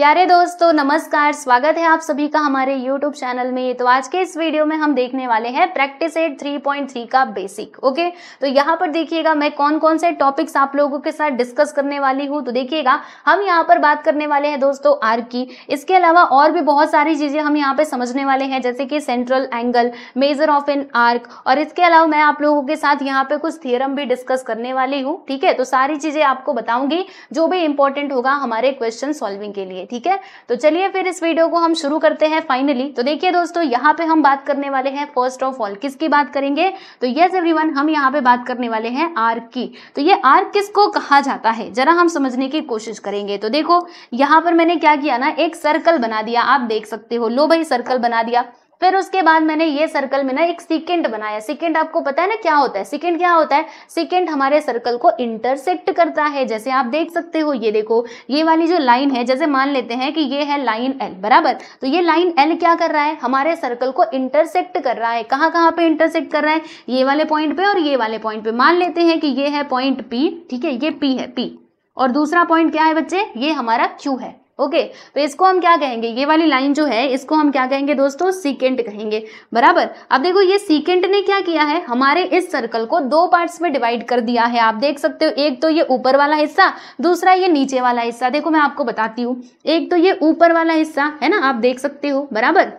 प्यारे दोस्तों नमस्कार स्वागत है आप सभी का हमारे YouTube चैनल में तो आज के इस वीडियो में हम देखने वाले हैं प्रैक्टिस एट 3.3 का बेसिक ओके तो यहाँ पर देखिएगा मैं कौन कौन से टॉपिक्स आप लोगों के साथ डिस्कस करने वाली हूँ तो देखिएगा हम यहाँ पर बात करने वाले हैं दोस्तों आर की इसके अलावा और भी बहुत सारी चीज़ें हम यहाँ पे समझने वाले हैं जैसे कि central angle measure of an arc और इसके अलावा मैं आप लोगों के साथ यहाँ पे कुछ थियरम भी डिस्कस करने वाली हूँ ठीक है तो सारी चीज़ें आपको बताऊंगी जो भी इंपॉर्टेंट होगा हमारे क्वेश्चन सॉल्विंग के लिए ठीक है तो चलिए फिर इस वीडियो को हम शुरू करते हैं फाइनली तो देखिए दोस्तों यहाँ पे हम बात करने वाले हैं फर्स्ट ऑफ ऑल किसकी बात करेंगे तो यस एवरीवन हम यहाँ पे बात करने वाले हैं आर्क की तो ये आर्क किसको कहा जाता है जरा हम समझने की कोशिश करेंगे तो देखो यहाँ पर मैंने क्या किया ना एक सर्कल बना दिया आप देख सकते हो लो भाई सर्कल बना दिया फिर उसके बाद मैंने ये सर्कल में ना एक सिकेंड बनाया सिकेंड आपको पता है ना क्या होता है सिकेंड क्या होता है सिकेंड हमारे सर्कल को इंटरसेक्ट करता है जैसे आप देख सकते हो ये देखो ये वाली जो लाइन है जैसे मान लेते हैं कि ये है लाइन एल बराबर तो ये लाइन एल क्या कर रहा है हमारे सर्कल को इंटरसेक्ट कर रहा है कहाँ कहाँ पे इंटरसेक्ट कर रहा है ये वाले पॉइंट पे और ये वाले पॉइंट पे मान लेते हैं कि ये है पॉइंट पी ठीक है ये पी है पी और दूसरा पॉइंट क्या है बच्चे ये हमारा क्यू है ओके तो इसको हम क्या कहेंगे ये वाली लाइन जो है इसको हम क्या कहेंगे दोस्तों सीकेंट कहेंगे बराबर अब देखो ये सीकेंट ने क्या किया है हमारे इस सर्कल को दो पार्ट्स में डिवाइड कर दिया है आप देख सकते हो एक तो ये ऊपर वाला हिस्सा दूसरा ये नीचे वाला हिस्सा देखो मैं आपको बताती हूँ एक तो ये ऊपर वाला हिस्सा है ना आप देख सकते हो बराबर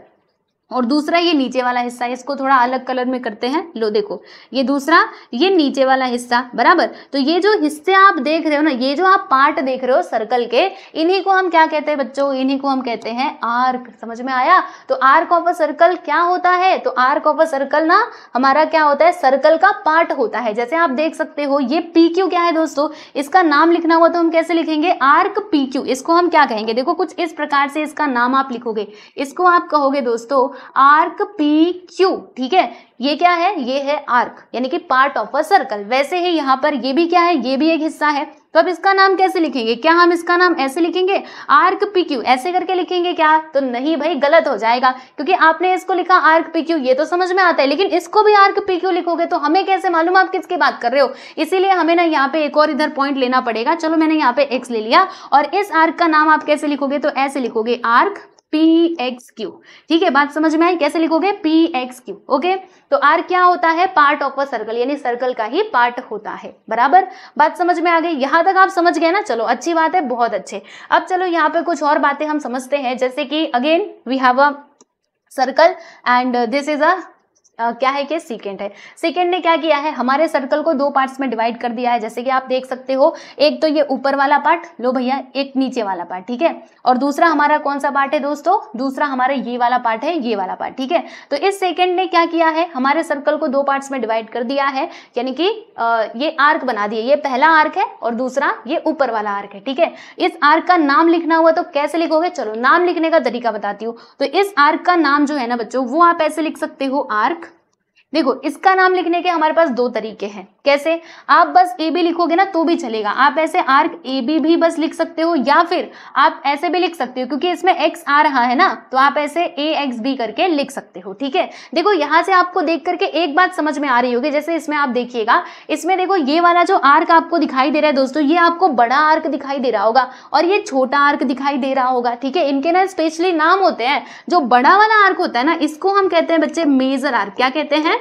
और दूसरा ये नीचे वाला हिस्सा है इसको थोड़ा अलग कलर में करते हैं लो देखो ये दूसरा ये नीचे वाला हिस्सा बराबर तो ये जो हिस्से आप देख रहे हो ना ये जो आप पार्ट देख रहे हो सर्कल के इन्हीं को हम क्या कहते हैं बच्चों इन्हीं को हम कहते हैं आर्क समझ में आया तो आर्क ऑफ अ सर्कल क्या होता है तो आर्क ऑफ अ सर्कल ना हमारा क्या होता है सर्कल का पार्ट होता है जैसे आप देख सकते हो ये पी क्यू क्या है दोस्तों इसका नाम लिखना हुआ तो हम कैसे लिखेंगे आर्क पी क्यू इसको हम क्या कहेंगे देखो कुछ इस प्रकार से इसका नाम आप लिखोगे इसको आप कहोगे दोस्तों आर्क पी क्यू ठीक है ये क्या है ये है आर्क यानी कि पार्ट ऑफ अ सर्कल वैसे ही यहाँ पर ये भी क्या है ये भी एक हिस्सा है तो अब इसका नाम कैसे लिखेंगे क्या हम इसका नाम ऐसे लिखेंगे आर्क पी क्यू ऐसे करके लिखेंगे क्या तो नहीं भाई गलत हो जाएगा क्योंकि आपने इसको लिखा आर्क पी क्यू ये तो समझ में आता है लेकिन इसको भी आर्क पी क्यू लिखोगे तो हमें कैसे मालूम आप किसकी बात कर रहे हो इसीलिए हमें ना यहाँ पे एक और इधर पॉइंट लेना पड़ेगा चलो मैंने यहाँ पे एक्स ले लिया और इस आर्क का नाम आप कैसे लिखोगे तो ऐसे लिखोगे आर्क पी एक्स क्यू ठीक है बात समझ में आई कैसे लिखोगे पी एक्स क्यू ओके तो आर क्या होता है पार्ट ऑफ अ सर्कल यानी सर्कल का ही पार्ट होता है बराबर बात समझ में आ गई यहाँ तक आप समझ गए ना चलो अच्छी बात है बहुत अच्छे अब चलो यहाँ पे कुछ और बातें हम समझते हैं जैसे कि again we have a circle and this is a क्या है कि सीकेंड है सेकेंड ने क्या किया है हमारे सर्कल को दो पार्ट्स में डिवाइड कर दिया है जैसे कि आप देख सकते हो एक तो ये ऊपर वाला पार्ट लो भैया एक नीचे वाला पार्ट ठीक है और दूसरा हमारा कौन सा पार्ट है दोस्तों दूसरा हमारा ये वाला पार्ट है ये वाला पार्ट ठीक है तो इस सेकेंड ने क्या किया है हमारे सर्कल को दो पार्ट्स में डिवाइड कर दिया है यानी कि ये आर्क बना दिए ये पहला आर्क है और दूसरा ये ऊपर वाला आर्क है ठीक है इस आर्क का नाम लिखना हुआ तो कैसे लिखोगे चलो नाम लिखने का तरीका बताती हूँ तो इस आर्क का नाम जो है ना बच्चों वो आप ऐसे लिख सकते हो आर्क देखो इसका नाम लिखने के हमारे पास दो तरीके हैं कैसे आप बस ए बी लिखोगे ना तो भी चलेगा आप ऐसे आर्क ए बी भी बस लिख सकते हो या फिर आप ऐसे भी लिख सकते हो क्योंकि इसमें एक्स आ रहा है ना तो आप ऐसे ए एक्स बी करके लिख सकते हो ठीक है देखो यहाँ से आपको देख करके एक बात समझ में आ रही होगी जैसे इसमें आप देखिएगा इसमें देखो ये वाला जो आर्क आपको दिखाई दे रहा है दोस्तों ये आपको बड़ा आर्क दिखाई दे रहा होगा और ये छोटा आर्क दिखाई दे रहा होगा ठीक है इनके ना स्पेशली नाम होते हैं जो बड़ा वाला आर्क होता है ना इसको हम कहते हैं बच्चे मेजर आर्क क्या कहते हैं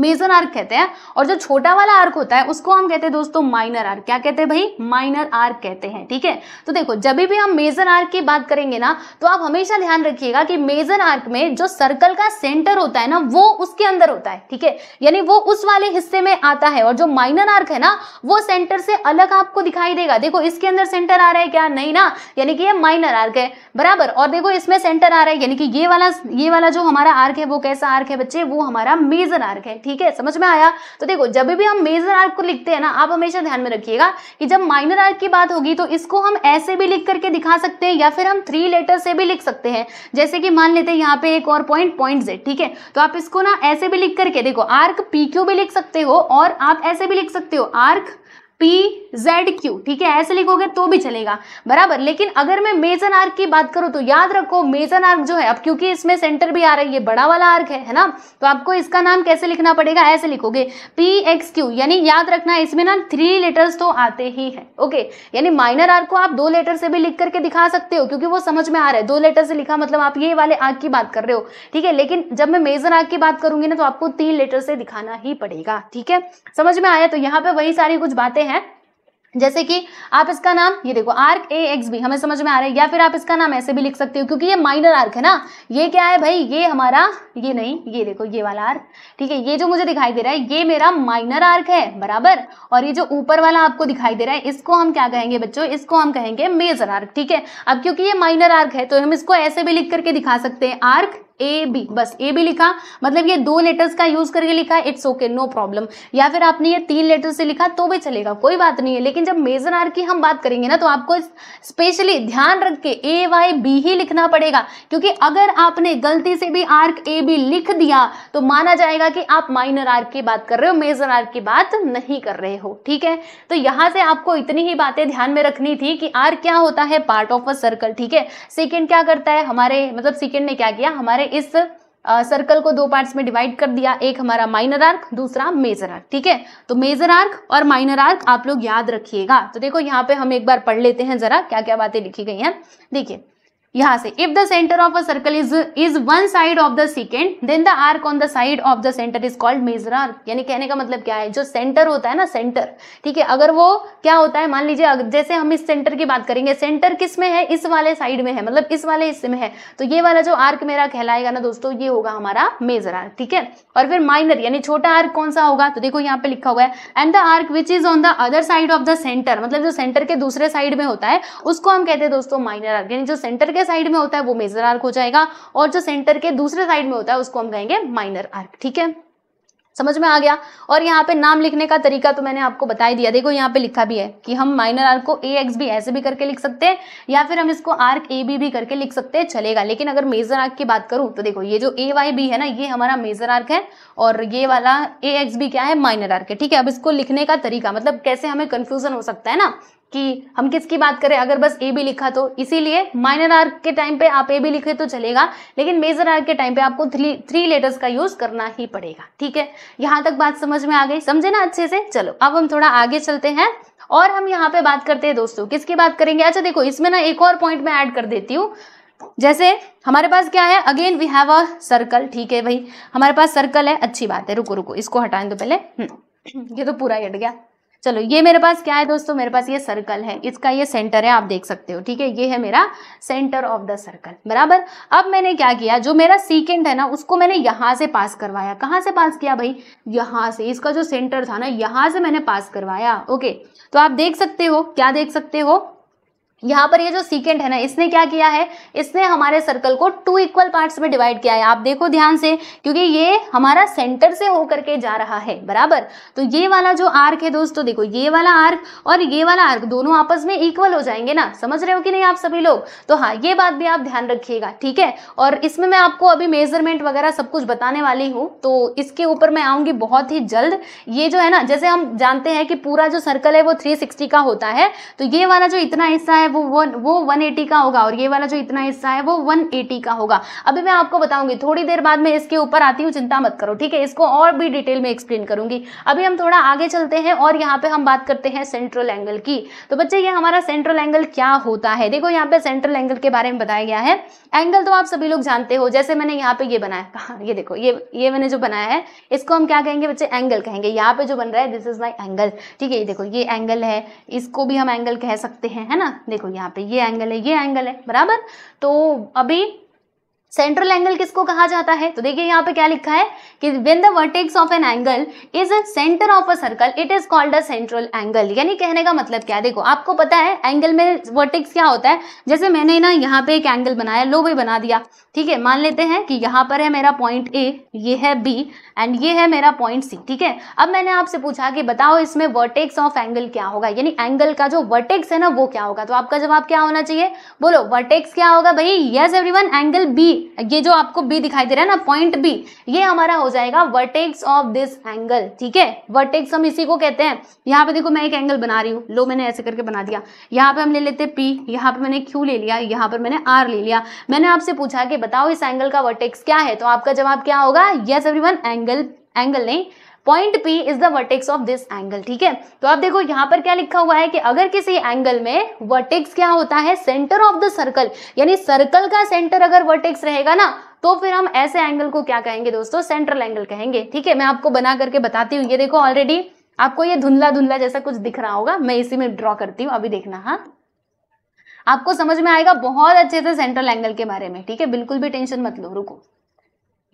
मेजर आर्क कहते हैं और जो छोटा वाला आर्क होता है उसको हम कहते हैं दोस्तों माइनर आर्क क्या कहते हैं भाई माइनर आर्क कहते हैं ठीक है तो देखो जब भी हम मेजर आर्क की बात करेंगे ना तो आप हमेशा ध्यान रखिएगा कि मेजर आर्क में जो सर्कल का सेंटर होता है ना वो उसके अंदर होता है ठीक है यानी वो उस वाले हिस्से में आता है और जो माइनर आर्क है ना वो सेंटर से अलग आपको दिखाई देगा देखो इसके अंदर सेंटर आ रहा है क्या नहीं ना यानी कि ये माइनर आर्क है बराबर और देखो इसमें सेंटर आ रहा है यानी कि ये वाला ये वाला जो हमारा आर्क है वो कैसा आर्क है बच्चे वो हमारा मेजर आर्क है ठीक है समझ में आया तो देखो जब भी हम मेजर आर्क को लिखते हैं ना आप हमेशा ध्यान में रखिएगा कि जब माइनर आर्क की बात होगी तो इसको हम ऐसे भी लिख करके दिखा सकते हैं या फिर हम थ्री लेटर से भी लिख सकते हैं जैसे कि मान लेते हैं यहाँ पे एक और पॉइंट पॉइंट जेड ठीक है तो आप इसको ना ऐसे भी लिख करके देखो आर्क पी भी लिख सकते हो और आप ऐसे भी लिख सकते हो आर्क पी जेड क्यू ठीक है ऐसे लिखोगे तो भी चलेगा बराबर लेकिन अगर मैं मेजन आर्क की बात करूं तो याद रखो मेजन आर्क जो है अब क्योंकि इसमें सेंटर भी आ रहा है ये बड़ा वाला आर्क है है ना तो आपको इसका नाम कैसे लिखना पड़ेगा ऐसे लिखोगे पी एक्स क्यू यानी याद रखना इसमें ना थ्री लेटर्स तो आते ही है ओके यानी माइनर आर्क को आप दो लेटर से भी लिख करके दिखा सकते हो क्योंकि वो समझ में आ रहा है दो लेटर से लिखा मतलब आप ये वाले आर्क की बात कर रहे हो ठीक है लेकिन जब मैं मेजर आर्क की बात करूंगी ना तो आपको तीन लेटर से दिखाना ही पड़ेगा ठीक है समझ में आया तो यहाँ पे वही सारी कुछ बातें हैं है जैसे कि आप इसका नाम ये देखो आर्क ए एक्स बी हमें समझ में आ रहा है या फिर आप इसका नाम ऐसे भी लिख सकते हो क्योंकि ये माइनर आर्क है ना ये क्या है भाई ये हमारा ये नहीं ये देखो ये वाला आर्क ठीक है ये जो मुझे दिखाई दे रहा है ये मेरा माइनर आर्क है बराबर और ये जो ऊपर वाला आपको दिखाई दे रहा है इसको हम क्या कहेंगे बच्चों इसको हम कहेंगे मेजर आर्क ठीक है अब क्योंकि ये माइनर आर्क है तो हम इसको ऐसे भी लिख करके दिखा सकते हैं आर्क ए बी बस ए बी लिखा मतलब ये दो लेटर्स का यूज करके लिखा इट्स ओके नो प्रॉब्लम या फिर आपने ये तीन लेटर से लिखा तो भी चलेगा कोई बात नहीं है लेकिन जब मेजर आर की हम बात करेंगे ना तो आपको स्पेशली ध्यान रख के ए वाई बी ही लिखना पड़ेगा क्योंकि अगर आपने गलती से भी आर्क ए बी लिख दिया तो माना जाएगा कि आप माइनर आर्क की बात कर रहे हो मेजर आर्क की बात नहीं कर रहे हो ठीक है तो यहां से आपको इतनी ही बातें ध्यान में रखनी थी कि आर्क क्या होता है पार्ट ऑफ अ सर्कल ठीक है सेकेंड क्या करता है हमारे मतलब सेकेंड ने क्या किया हमारे इस सर्कल uh, को दो पार्ट्स में डिवाइड कर दिया एक हमारा माइनर आर्क दूसरा मेजर आर्क ठीक है तो मेजर आर्क और माइनर आर्क आप लोग याद रखिएगा तो देखो यहाँ पे हम एक बार पढ़ लेते हैं जरा क्या क्या बातें लिखी गई हैं देखिए यहां से if the centre of a circle is is one side of the secant then the arc on the side of the centre is called major arc यानी कहने का मतलब क्या है जो सेंटर होता है ना सेंटर ठीक है अगर वो क्या होता है मान लीजिए जैसे हम इस सेंटर की बात करेंगे सेंटर किस में है इस वाले साइड में है मतलब इस वाले हिस्से में है तो ये वाला जो आर्क मेरा कहलाएगा ना दोस्तों ये होगा हमारा मेजर आर्क ठीक है और फिर माइनर यानी छोटा आर्क कौन सा होगा तो देखो यहाँ पे लिखा हुआ है and the arc which is on the other side of the centre मतलब जो सेंटर के दूसरे साइड में होता है उसको हम कहते हैं दोस्तों माइनर आर्क यानी जो सेंटर के पहले साइड में होता है वो मेजर आर्क हो जाएगा और जो सेंटर के दूसरे साइड में होता है उसको हम कहेंगे माइनर आर्क ठीक है समझ में आ गया और यहाँ पे नाम लिखने का तरीका तो मैंने आपको बता ही दिया देखो यहाँ पे लिखा भी है कि हम माइनर आर्क को ए एक्स भी ऐसे भी करके लिख सकते हैं या फिर हम इसको आर्क ए बी भी करके लिख सकते हैं चलेगा लेकिन अगर मेजर आर्क की बात करूँ तो देखो ये जो ए वाई बी है ना ये हमारा मेजर आर्क है और ये वाला ए एक्स बी क्या है माइनर आर्क है ठीक है अब इसको लिखने का तरीका मतलब कैसे हमें कन्फ्यूजन हो सकता है ना कि हम किसकी बात करें अगर बस ए बी लिखा तो इसीलिए माइनर आर्क के टाइम पे आप ए बी लिखे तो चलेगा लेकिन मेजर आर्क के टाइम पे आपको थ्री थ्री लेटर्स का यूज करना ही पड़ेगा ठीक है यहाँ तक बात समझ में आ गई समझे ना अच्छे से चलो अब हम थोड़ा आगे चलते हैं और हम यहाँ पे बात करते हैं दोस्तों किसकी बात करेंगे अच्छा देखो इसमें ना एक और पॉइंट मैं ऐड कर देती हूँ जैसे हमारे पास क्या है again we have a circle ठीक है भाई हमारे पास सर्कल है अच्छी बात है रुको रुको इसको हटाएं तो पहले हम्म, ये तो पूरा हट गया चलो ये मेरे पास क्या है दोस्तों मेरे पास ये सर्कल है इसका ये सेंटर है आप देख सकते हो ठीक है ये है मेरा सेंटर ऑफ द सर्कल बराबर अब मैंने क्या किया जो मेरा सीकेंड है ना उसको मैंने यहाँ से पास करवाया कहाँ से पास किया भाई यहाँ से इसका जो सेंटर था ना यहाँ से मैंने पास करवाया ओके तो आप देख सकते हो क्या देख सकते हो यहाँ पर ये जो सीकेंट है ना इसने क्या किया है इसने हमारे सर्कल को टू इक्वल पार्ट्स में डिवाइड किया है आप देखो ध्यान से क्योंकि ये हमारा सेंटर से होकर के जा रहा है बराबर तो ये वाला जो आर्क है दोस्तों देखो ये वाला आर्क और ये वाला आर्क दोनों आपस में इक्वल हो जाएंगे ना समझ रहे हो कि नहीं आप सभी लोग तो हाँ ये बात भी आप ध्यान रखिएगा ठीक है और इसमें मैं आपको अभी मेजरमेंट वगैरह सब कुछ बताने वाली हूँ तो इसके ऊपर मैं आऊँगी बहुत ही जल्द ये जो है ना जैसे हम जानते हैं कि पूरा जो सर्कल है वो थ्री का होता है तो ये वाला जो इतना हिस्सा है वो वो वन एटी का होगा और ये वाला जो इतना हिस्सा है वो वन एटी का होगा अभी मैं आपको बताऊंगी थोड़ी देर बाद में इसके ऊपर आती हूँ चिंता मत करो ठीक है इसको और भी डिटेल में एक्सप्लेन करूंगी अभी हम थोड़ा आगे चलते हैं और यहाँ पे हम बात करते हैं सेंट्रल एंगल की तो बच्चे ये हमारा सेंट्रल एंगल क्या होता है देखो यहाँ पे सेंट्रल एंगल के बारे में बताया गया है एंगल तो आप सभी लोग जानते हो जैसे मैंने यहाँ पे ये बनाया ये देखो ये ये मैंने जो बनाया है इसको हम क्या कहेंगे बच्चे एंगल कहेंगे यहाँ पे जो बन रहा है दिस इज माई एंगल ठीक है ये देखो ये एंगल है इसको भी हम एंगल कह सकते हैं है ना देखो देखो यहाँ पे ये एंगल है ये एंगल है बराबर तो अभी सेंट्रल एंगल किसको कहा जाता है तो देखिए यहाँ पे क्या लिखा है कि when the vertex of an angle is centre of a circle it is called a central angle यानी कहने का मतलब क्या है देखो आपको पता है एंगल में वर्टेक्स क्या होता है जैसे मैंने ना यहाँ पे एक एंगल बनाया लो भी बना दिया ठीक है मान लेते हैं कि यहाँ पर है मेरा पॉइंट ए ये है बी एंड ये है मेरा पॉइंट सी ठीक है अब मैंने आपसे पूछा कि बताओ इसमें वर्टेक्स ऑफ एंगल क्या होगा यानी एंगल का जो वर्टेक्स है ना वो क्या होगा तो आपका जवाब क्या होना चाहिए बोलो वर्टेक्स क्या होगा भाई यस एवरीवन एंगल बी ये जो आपको बी दिखाई दे रहा है ना पॉइंट बी ये हमारा हो जाएगा वर्टेक्स ऑफ दिस एंगल ठीक है वर्टेक्स हम इसी को कहते हैं यहाँ पे देखो मैं एक एंगल बना रही हूँ लो मैंने ऐसे करके बना दिया यहाँ पे हम ले लेते पी यहाँ पे मैंने क्यू ले लिया यहाँ पर मैंने आर ले लिया मैंने आपसे पूछा कि बताओ इस एंगल का वर्टेक्स क्या है तो आपका जवाब क्या होगा yes every angle angle angle नहीं point P is the vertex of this angle ठीक है तो आप देखो यहाँ पर क्या लिखा हुआ है कि अगर किसी एंगल में वर्टेक्स क्या होता है सेंटर ऑफ द सर्कल यानी सर्कल का सेंटर अगर वर्टेक्स रहेगा ना तो फिर हम ऐसे एंगल को क्या कहेंगे दोस्तों सेंट्रल एंगल कहेंगे ठीक है मैं आपको बना करके बताती हूँ ये देखो ऑलरेडी आपको ये धुंधला धुंधला जैसा कुछ दिख रहा होगा मैं इसी में ड्रॉ करती हूँ अभी देखना हाँ आपको समझ में आएगा बहुत अच्छे से सेंट्रल एंगल के बारे में ठीक है बिल्कुल भी टेंशन मत लो रुको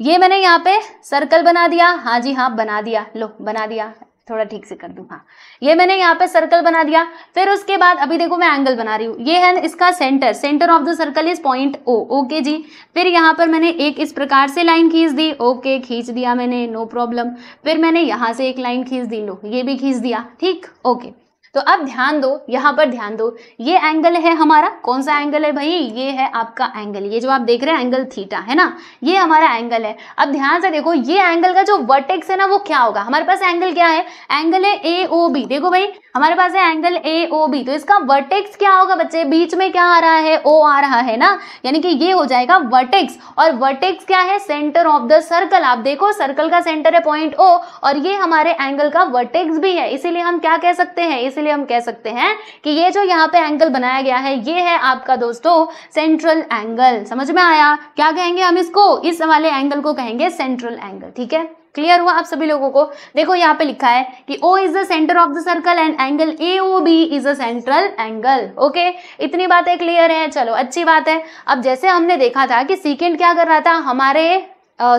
ये मैंने यहाँ पे सर्कल बना दिया हाँ जी हाँ बना दिया लो बना दिया थोड़ा ठीक से कर दूँ हाँ ये मैंने यहाँ पे सर्कल बना दिया फिर उसके बाद अभी देखो मैं एंगल बना रही हूँ ये है इसका centre centre of the circle is point O okay जी फिर यहाँ पर मैंने एक इस प्रकार से लाइन खींच दी ओके खींच दिया मैंने नो प्रॉब्लम फिर मैंने यहाँ से एक लाइन खींच दी लो ये भी खींच दिया ठीक ओके तो अब ध्यान दो यहाँ पर ध्यान दो ये एंगल है हमारा कौन सा एंगल है भाई ये है आपका एंगल ये जो आप देख रहे हैं एंगल थीटा है ना ये हमारा एंगल है अब ध्यान से देखो ये एंगल का जो वर्टेक्स है ना वो क्या होगा हमारे पास एंगल क्या है एंगल है ए ओ बी देखो भाई हमारे पास है एंगल ए ओ बी तो इसका वर्टेक्स क्या होगा बच्चे बीच में क्या आ रहा है ओ आ रहा है ना यानी कि ये हो जाएगा वर्टेक्स और वर्टेक्स क्या है सेंटर ऑफ द सर्कल आप देखो सर्कल का सेंटर है पॉइंट ओ और ये हमारे एंगल का वर्टेक्स भी है इसीलिए हम क्या कह सकते हैं इसीलिए इसलिए हम कह सकते हैं कि ये जो यहाँ पे एंगल बनाया गया है ये है आपका दोस्तों सेंट्रल एंगल समझ में आया क्या कहेंगे हम इसको इस वाले एंगल को कहेंगे सेंट्रल एंगल ठीक है क्लियर हुआ आप सभी लोगों को देखो यहाँ पे लिखा है कि O is the centre of the circle and angle A O B is a central angle okay इतनी बातें क्लियर है चलो अच्छी बात है अब जैसे हमने देखा था कि सीकेंड क्या कर रहा था हमारे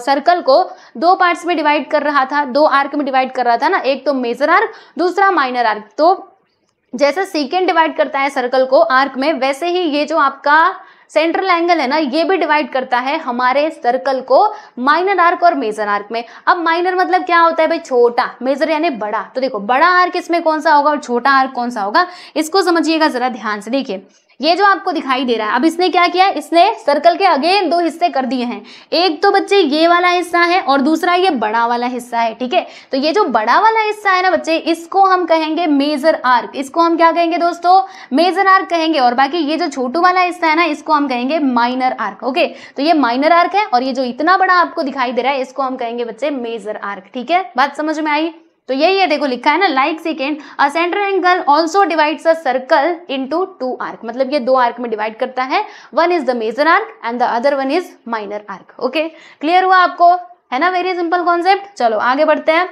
सर्कल uh, को दो पार्ट्स में डिवाइड कर रहा था दो आर्क में डिवाइड कर रहा था ना एक तो मेजर आर्क दूसरा माइनर आर्क तो जैसे सीकेंड डिवाइड करता है सर्कल को आर्क में वैसे ही ये जो आपका सेंट्रल एंगल है ना ये भी डिवाइड करता है हमारे सर्कल को माइनर आर्क और मेजर आर्क में अब माइनर मतलब क्या होता है भाई छोटा मेजर यानी बड़ा तो देखो बड़ा आर्क इसमें कौन सा होगा और छोटा आर्क कौन सा होगा इसको समझिएगा जरा ध्यान से देखिए ये जो आपको दिखाई दे रहा है अब इसने क्या किया इसने सर्कल के अगेन दो हिस्से कर दिए हैं एक तो बच्चे ये वाला हिस्सा है और दूसरा ये बड़ा वाला हिस्सा है ठीक है तो ये जो बड़ा वाला हिस्सा है ना बच्चे इसको हम कहेंगे मेजर आर्क इसको हम क्या कहेंगे दोस्तों मेजर आर्क कहेंगे और बाकी ये जो छोटू वाला हिस्सा है ना इसको हम कहेंगे माइनर आर्क ओके तो ये माइनर आर्क है और ये जो इतना बड़ा आपको दिखाई दे रहा है इसको हम कहेंगे बच्चे मेजर आर्क ठीक है बात समझ में आई तो यही है देखो लिखा है ना like secant a centre angle also divides a circle into two arc मतलब ये दो आर्क में डिवाइड करता है one is the major arc and the other one is minor arc okay clear हुआ आपको है ना वेरी सिंपल कॉन्सेप्ट चलो आगे बढ़ते हैं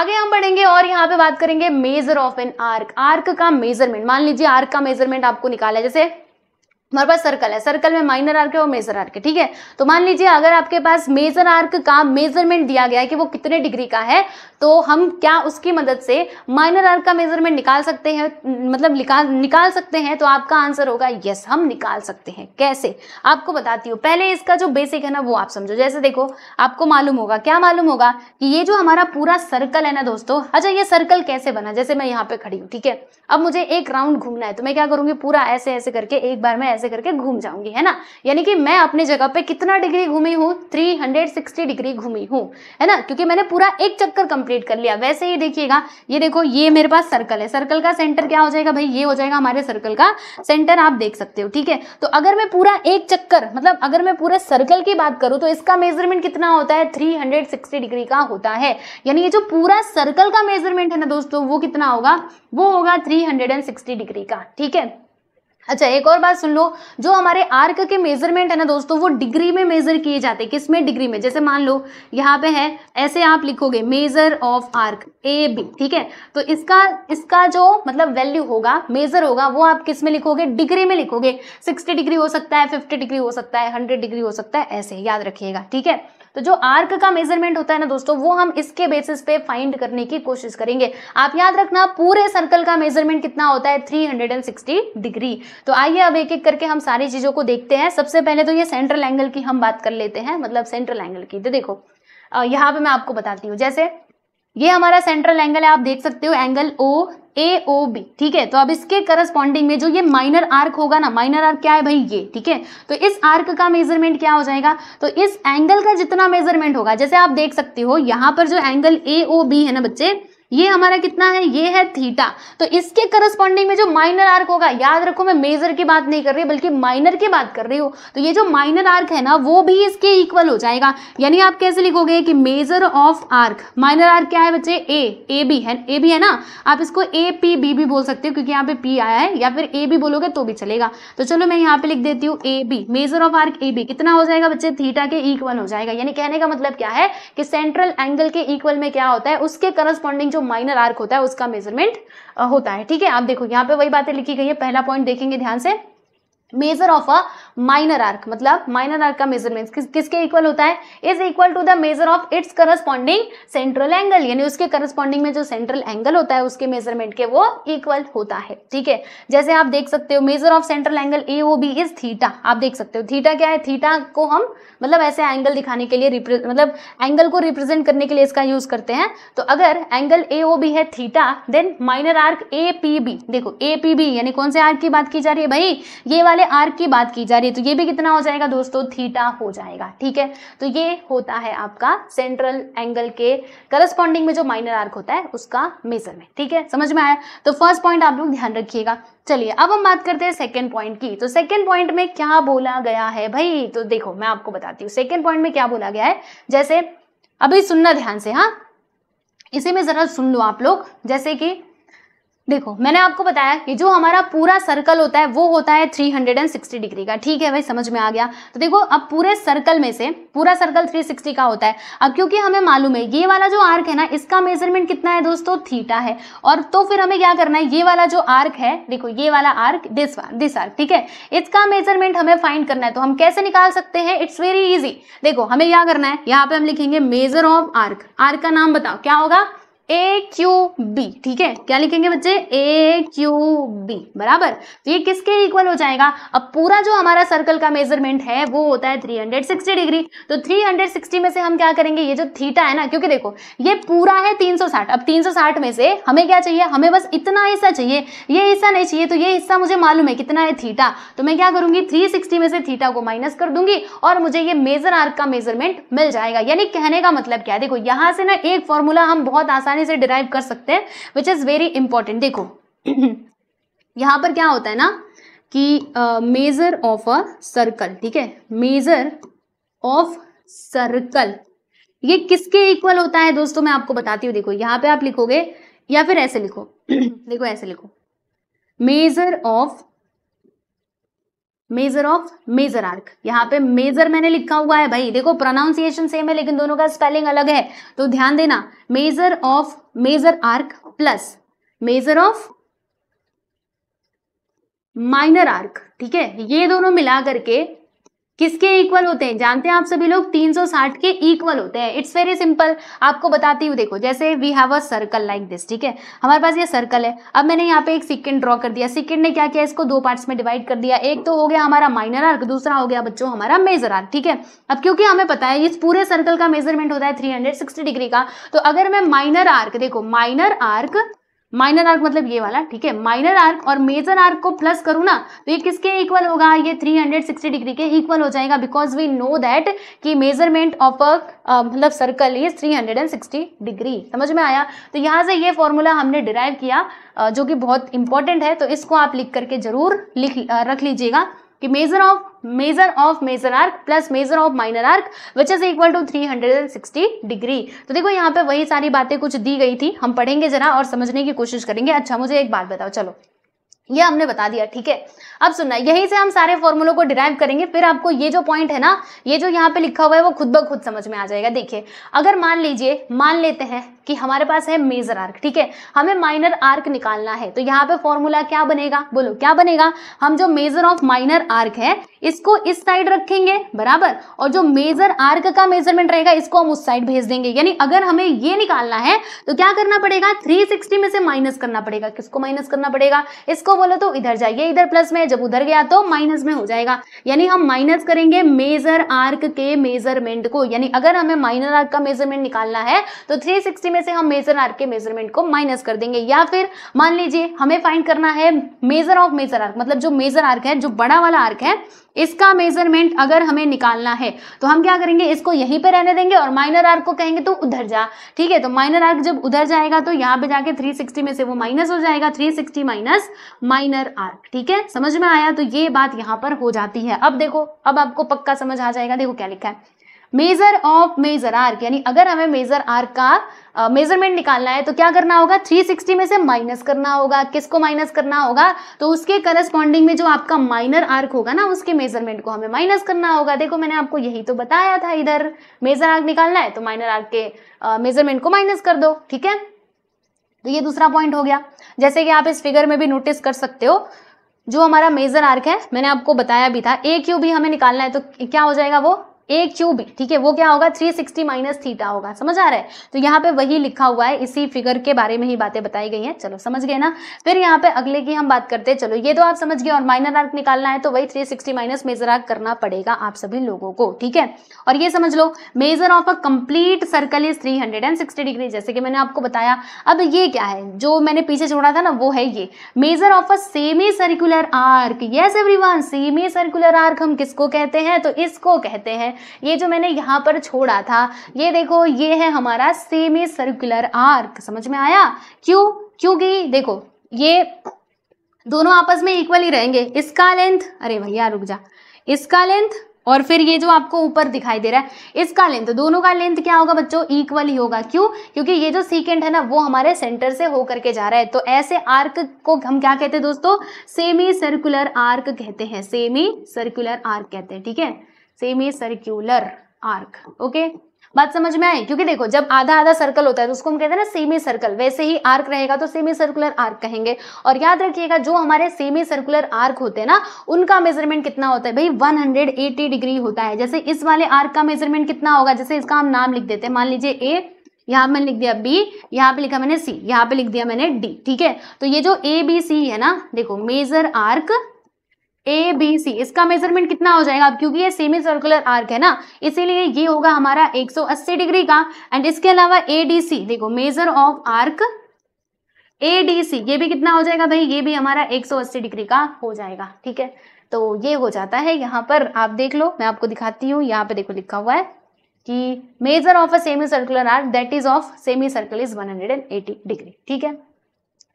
आगे हम बढ़ेंगे और यहाँ पे बात करेंगे measure of an arc arc का मेजरमेंट मान लीजिए आर्क का मेजरमेंट आपको निकाला है जैसे हमारे पास सर्कल है सर्कल में माइनर आर्क है और मेजर आर्क है ठीक है तो मान लीजिए अगर आपके पास मेजर आर्क का मेजरमेंट दिया गया है कि वो कितने डिग्री का है तो हम क्या उसकी मदद से माइनर आर का मेजरमेंट निकाल सकते हैं मतलब निकाल सकते हैं तो आपका आंसर होगा यस हम निकाल सकते हैं कैसे आपको बताती हूँ पहले इसका जो बेसिक है ना वो आप समझो जैसे देखो आपको मालूम होगा क्या मालूम होगा कि ये जो हमारा पूरा सर्कल है ना दोस्तों अच्छा ये सर्कल कैसे बना जैसे मैं यहाँ पे खड़ी हूँ ठीक है अब मुझे एक राउंड घूमना है तो मैं क्या करूंगी पूरा ऐसे ऐसे करके एक बार मैं ऐसे करके घूम जाऊंगी है ना यानी कि मैं अपनी जगह पे कितना डिग्री घूमी हूँ 360 डिग्री घूमी हूँ है ना क्योंकि मैंने पूरा एक चक्कर कंप्लीट कंप्लीट कर लिया वैसे ही देखिएगा ये देखो ये मेरे पास सर्कल है सर्कल का सेंटर क्या हो जाएगा भाई ये हो जाएगा हमारे सर्कल का सेंटर आप देख सकते हो ठीक है तो अगर मैं पूरा एक चक्कर मतलब अगर मैं पूरे सर्कल की बात करूं तो इसका मेजरमेंट कितना होता है थ्री डिग्री का होता है यानी ये जो पूरा सर्कल का मेजरमेंट है ना दोस्तों वो कितना होगा वो होगा थ्री डिग्री का ठीक है अच्छा एक और बात सुन लो जो हमारे आर्क के मेजरमेंट है ना दोस्तों वो डिग्री में मेजर किए जाते हैं किसमें डिग्री में जैसे मान लो यहाँ पे है ऐसे आप लिखोगे measure of arc A B ठीक है तो इसका इसका जो मतलब वैल्यू होगा मेजर होगा वो आप किस में लिखोगे डिग्री में लिखोगे सिक्सटी डिग्री हो सकता है फिफ्टी डिग्री हो सकता है हंड्रेड डिग्री हो सकता है ऐसे याद रखिएगा ठीक है तो जो आर्क का मेजरमेंट होता है ना दोस्तों वो हम इसके बेसिस पे फाइंड करने की कोशिश करेंगे आप याद रखना पूरे सर्कल का मेजरमेंट कितना होता है 360 डिग्री तो आइए अब एक एक करके हम सारी चीज़ों को देखते हैं सबसे पहले तो ये सेंट्रल एंगल की हम बात कर लेते हैं मतलब सेंट्रल एंगल की तो देखो यहाँ पे मैं आपको बताती हूँ जैसे ये हमारा सेंट्रल एंगल है आप देख सकते हो एंगल ओ ए ओ बी ठीक है तो अब इसके करस्पॉन्डिंग में जो ये माइनर आर्क होगा ना माइनर आर्क क्या है भाई ये ठीक है तो इस आर्क का मेजरमेंट क्या हो जाएगा तो इस एंगल का जितना मेजरमेंट होगा जैसे आप देख सकते हो यहाँ पर जो एंगल ए ओ बी है ना बच्चे ये हमारा कितना है ये है थीटा तो इसके करस्पॉन्डिंग में जो माइनर आर्क होगा याद रखो मैं मेजर की बात नहीं कर रही बल्कि माइनर की बात कर रही हूँ तो ये जो माइनर आर्क है ना वो भी इसके इक्वल हो जाएगा यानी आप कैसे लिखोगे कि measure of arc minor arc क्या है बच्चे ए ए बी है ए बी है ना आप इसको ए पी बी भी बोल सकते हो क्योंकि यहाँ पे पी आया है या फिर ए बी बोलोगे तो भी चलेगा तो चलो मैं यहाँ पे लिख देती हूँ A B measure of arc A B कितना हो जाएगा बच्चे थीटा के इक्वल हो जाएगा यानी कहने का मतलब क्या है कि सेंट्रल एंगल के इक्वल में क्या होता है उसके करस्पॉन्डिंग जो माइनर आर्क होता है उसका मेजरमेंट होता है ठीक है आप देखो यहाँ पे वही बातें लिखी गई है पहला पॉइंट देखेंगे ध्यान से measure of a minor arc मतलब माइनर आर्क का मेजरमेंट किस, किसके इक्वल होता है is equal to the measure of its corresponding central angle यानी उसके करस्पॉन्डिंग में जो सेंट्रल एंगल होता है उसके मेजरमेंट के वो इक्वल होता है ठीक है जैसे आप देख सकते हो measure of central angle A O B is theta आप देख सकते हो थीटा क्या है थीटा को हम मतलब ऐसे एंगल दिखाने के लिए मतलब एंगल को रिप्रेजेंट करने के लिए इसका यूज करते हैं तो अगर एंगल ए ओ बी है theta then minor arc A P B देखो ए पी बी यानी कौन से आर्क की बात की जा रही है भाई ये वाले वाले आर्क की बात की जा रही है तो ये भी कितना हो जाएगा दोस्तों थीटा हो जाएगा ठीक है तो ये होता है आपका सेंट्रल एंगल के करस्पॉन्डिंग में जो माइनर आर्क होता है उसका मेजरमेंट ठीक है समझ में आया तो फर्स्ट पॉइंट आप लोग ध्यान रखिएगा चलिए अब हम बात करते हैं सेकेंड पॉइंट की तो सेकेंड पॉइंट में क्या बोला गया है भाई तो देखो मैं आपको बताती हूँ सेकेंड पॉइंट में क्या बोला गया है जैसे अभी सुनना ध्यान से हाँ इसे में ज़रा सुन लो आप लोग जैसे कि देखो मैंने आपको बताया कि जो हमारा पूरा सर्कल होता है वो होता है 360 डिग्री का ठीक है भाई समझ में आ गया तो देखो अब पूरे सर्कल में से पूरा सर्कल 360 का होता है अब क्योंकि हमें मालूम है ये वाला जो आर्क है ना इसका मेजरमेंट कितना है दोस्तों थीटा है और तो फिर हमें क्या करना है ये वाला जो आर्क है देखो ये वाला आर्क दिस दिस आर्क ठीक है इसका मेजरमेंट हमें फाइंड करना है तो हम कैसे निकाल सकते हैं इट्स वेरी इजी देखो हमें क्या करना है यहाँ पे हम लिखेंगे मेजर ऑफ आर्क आर्क का नाम बताओ क्या होगा ए क्यू बी ठीक है क्या लिखेंगे बच्चे ए क्यू बी बराबर तो ये किसके इक्वल हो जाएगा अब पूरा जो हमारा सर्कल का मेजरमेंट है वो होता है 360 डिग्री तो 360 में से हम क्या करेंगे ये जो थीटा है ना क्योंकि देखो ये पूरा है 360 अब 360 में से हमें क्या चाहिए हमें बस इतना हिस्सा चाहिए ये हिस्सा नहीं चाहिए तो ये हिस्सा मुझे मालूम है कितना है थीटा तो मैं क्या करूंगी थ्री में से थीटा को माइनस कर दूंगी और मुझे ये मेजर आर्क का मेजरमेंट मिल जाएगा यानी कहने का मतलब क्या है देखो यहाँ से ना एक फॉर्मूला हम बहुत आसान आसानी से डिराइव कर सकते हैं विच इज़ वेरी इंपॉर्टेंट देखो यहाँ पर क्या होता है ना कि मेजर ऑफ अ सर्कल ठीक है मेजर ऑफ सर्कल ये किसके इक्वल होता है दोस्तों मैं आपको बताती हूँ देखो यहाँ पे आप लिखोगे या फिर ऐसे लिखो देखो ऐसे लिखो measure of measure of major arc यहाँ पे मेजर मैंने लिखा हुआ है भाई देखो प्रोनाउंसिएशन सेम है लेकिन दोनों का स्पेलिंग अलग है तो ध्यान देना measure of major arc plus measure of minor arc ठीक है ये दोनों मिला करके किसके इक्वल होते हैं जानते हैं आप सभी लोग 360 के इक्वल होते हैं इट्स वेरी सिंपल आपको बताती हूँ देखो जैसे we have a circle like this ठीक है हमारे पास ये सर्कल है अब मैंने यहाँ पे एक सिकेंड ड्रॉ कर दिया सिकेंड ने क्या किया इसको दो पार्ट्स में डिवाइड कर दिया एक तो हो गया हमारा माइनर आर्क दूसरा हो गया बच्चों हमारा मेजर आर्क ठीक है अब क्योंकि हमें पता है इस पूरे सर्कल का मेजरमेंट होता है थ्री डिग्री का तो अगर मैं माइनर आर्क देखो माइनर आर्क माइनर आर्क मतलब ये वाला ठीक है माइनर आर्क और मेजर आर्क को प्लस करूँ ना तो ये किसके इक्वल होगा ये 360 डिग्री के इक्वल हो जाएगा बिकॉज वी नो दैट कि मेजरमेंट ऑफ अ मतलब सर्कल इज 360 डिग्री समझ में आया तो यहाँ से ये फॉर्मूला हमने डिराइव किया uh, जो कि बहुत इंपॉर्टेंट है तो इसको आप लिख करके ज़रूर लिख uh, रख लीजिएगा कि measure of measure of major arc plus measure of minor arc which is equal to 360 degree तो देखो यहाँ पे वही सारी बातें कुछ दी गई थी हम पढ़ेंगे जरा और समझने की कोशिश करेंगे अच्छा मुझे एक बात बताओ चलो ये हमने बता दिया ठीक है अब सुनना यहीं से हम सारे फॉर्मूलों को डिराइव करेंगे फिर आपको ये जो पॉइंट है ना ये जो यहाँ पे लिखा हुआ है वो खुद ब खुद समझ में आ जाएगा देखिए अगर मान लीजिए मान लेते हैं कि हमारे पास है मेजर आर्क ठीक है हमें माइनर आर्क निकालना है तो यहाँ पे फॉर्मूला क्या बनेगा बोलो क्या बनेगा हम जो मेजर ऑफ माइनर आर्क है इसको इस साइड रखेंगे बराबर और जो मेजर आर्क का मेजरमेंट रहेगा इसको हम उस साइड भेज देंगे यानी अगर हमें ये निकालना है तो क्या करना पड़ेगा 360 में से माइनस करना पड़ेगा किसको माइनस करना पड़ेगा इसको बोलो तो इधर जाइए इधर प्लस में जब उधर गया तो माइनस में हो जाएगा यानी हम माइनस करेंगे मेजर आर्क के मेजरमेंट को यानी अगर हमें माइनर आर्क का मेजरमेंट निकालना है तो थ्री में से हम मेजर आर्क के मेजरमेंट को माइनस कर देंगे या फिर मान लीजिए हमें फाइंड करना है मेजर ऑफ मेजर आर्क मतलब जो मेजर आर्क है जो बड़ा वाला आर्क है इसका मेजरमेंट अगर हमें निकालना है तो हम क्या करेंगे इसको यहीं पे रहने देंगे और माइनर आर्क को कहेंगे तो उधर जा ठीक है तो माइनर आर्क जब उधर जाएगा तो यहाँ पे जाके 360 में से वो माइनस हो जाएगा 360 सिक्सटी माइनस माइनर आर्क ठीक है समझ में आया तो ये बात यहाँ पर हो जाती है अब देखो अब आपको पक्का समझ आ जाएगा देखो क्या लिखा है मेजर ऑफ मेजर आर्क यानी अगर हमें मेजर आर्क का मेजरमेंट निकालना है तो क्या करना होगा 360 में से माइनस करना होगा किसको माइनस करना होगा तो उसके करस्पॉन्डिंग में जो आपका माइनर आर्क होगा ना उसके मेजरमेंट को हमें माइनस करना होगा देखो मैंने आपको यही तो बताया था इधर मेजर आर्क निकालना है तो माइनर आर्क के मेजरमेंट को माइनस कर दो ठीक है तो ये दूसरा पॉइंट हो गया जैसे कि आप इस फिगर में भी नोटिस कर सकते हो जो हमारा मेजर आर्क है मैंने आपको बताया भी था ए क्यू भी हमें निकालना है तो क्या हो जाएगा वो एक क्यूब ठीक है वो क्या होगा 360 सिक्सटी माइनस थीटा होगा समझ आ रहा है तो यहाँ पे वही लिखा हुआ है इसी फिगर के बारे में ही बातें बताई गई हैं चलो समझ गए ना फिर यहाँ पे अगले की हम बात करते हैं चलो ये तो आप समझ गए और माइनर आर्क निकालना है तो वही 360 सिक्सटी माइनस मेजर आर्क करना पड़ेगा आप सभी लोगों को ठीक है और ये समझ लो measure of a complete circle is sixty degree जैसे कि मैंने आपको बताया अब ये क्या है जो मैंने पीछे छोड़ा था ना वो है ये measure of a semi circular arc yes everyone semi circular arc हम किसको कहते हैं तो इसको कहते हैं ये जो मैंने यहाँ पर छोड़ा था ये देखो ये है हमारा सेमी सर्कुलर आर्क समझ में आया क्यों क्योंकि देखो ये दोनों आपस में इक्वल ही रहेंगे इसका लेंथ अरे भैया रुक जा इसका लेंथ और फिर ये जो आपको ऊपर दिखाई दे रहा है इसका लेंथ दोनों का लेंथ क्या होगा बच्चों इक्वल ही होगा क्यों क्योंकि ये जो सीकेंड है ना वो हमारे सेंटर से होकर के जा रहा है तो ऐसे आर्क को हम क्या कहते हैं दोस्तों सेमी सर्कुलर आर्क कहते हैं सेमी सर्कुलर आर्क कहते हैं ठीक है थीके? सेमी सर्क्यूलर आर्क ओके बात समझ में आए क्योंकि देखो जब आधा आधा सर्कल होता है तो उसको हम कहते हैं ना सेमी सर्कल वैसे ही आर्क रहेगा तो सेमी सर्कुलर आर्क कहेंगे और याद रखिएगा जो हमारे सेमी सर्कुलर आर्क होते हैं ना उनका मेजरमेंट कितना होता है भाई 180 डिग्री होता है जैसे इस वाले आर्क का मेजरमेंट कितना होगा जैसे इसका हम नाम लिख देते हैं मान लीजिए ए यहाँ मैंने लिख दिया बी यहाँ पे लिखा मैंने सी यहाँ पे लिख दिया मैंने डी ठीक है तो ये जो ए बी सी है ना देखो major arc A B C इसका मेजरमेंट कितना हो जाएगा अब क्योंकि ये सेमी सर्कुलर आर्क है ना इसीलिए ये होगा हमारा 180 डिग्री का एंड इसके अलावा ए डी सी देखो measure of arc A D C ये भी कितना हो जाएगा भाई ये भी हमारा 180 डिग्री का हो जाएगा ठीक है तो ये हो जाता है यहाँ पर आप देख लो मैं आपको दिखाती हूँ यहाँ पे देखो लिखा हुआ है कि measure of a semi circular arc that is of semi circle is one degree ठीक है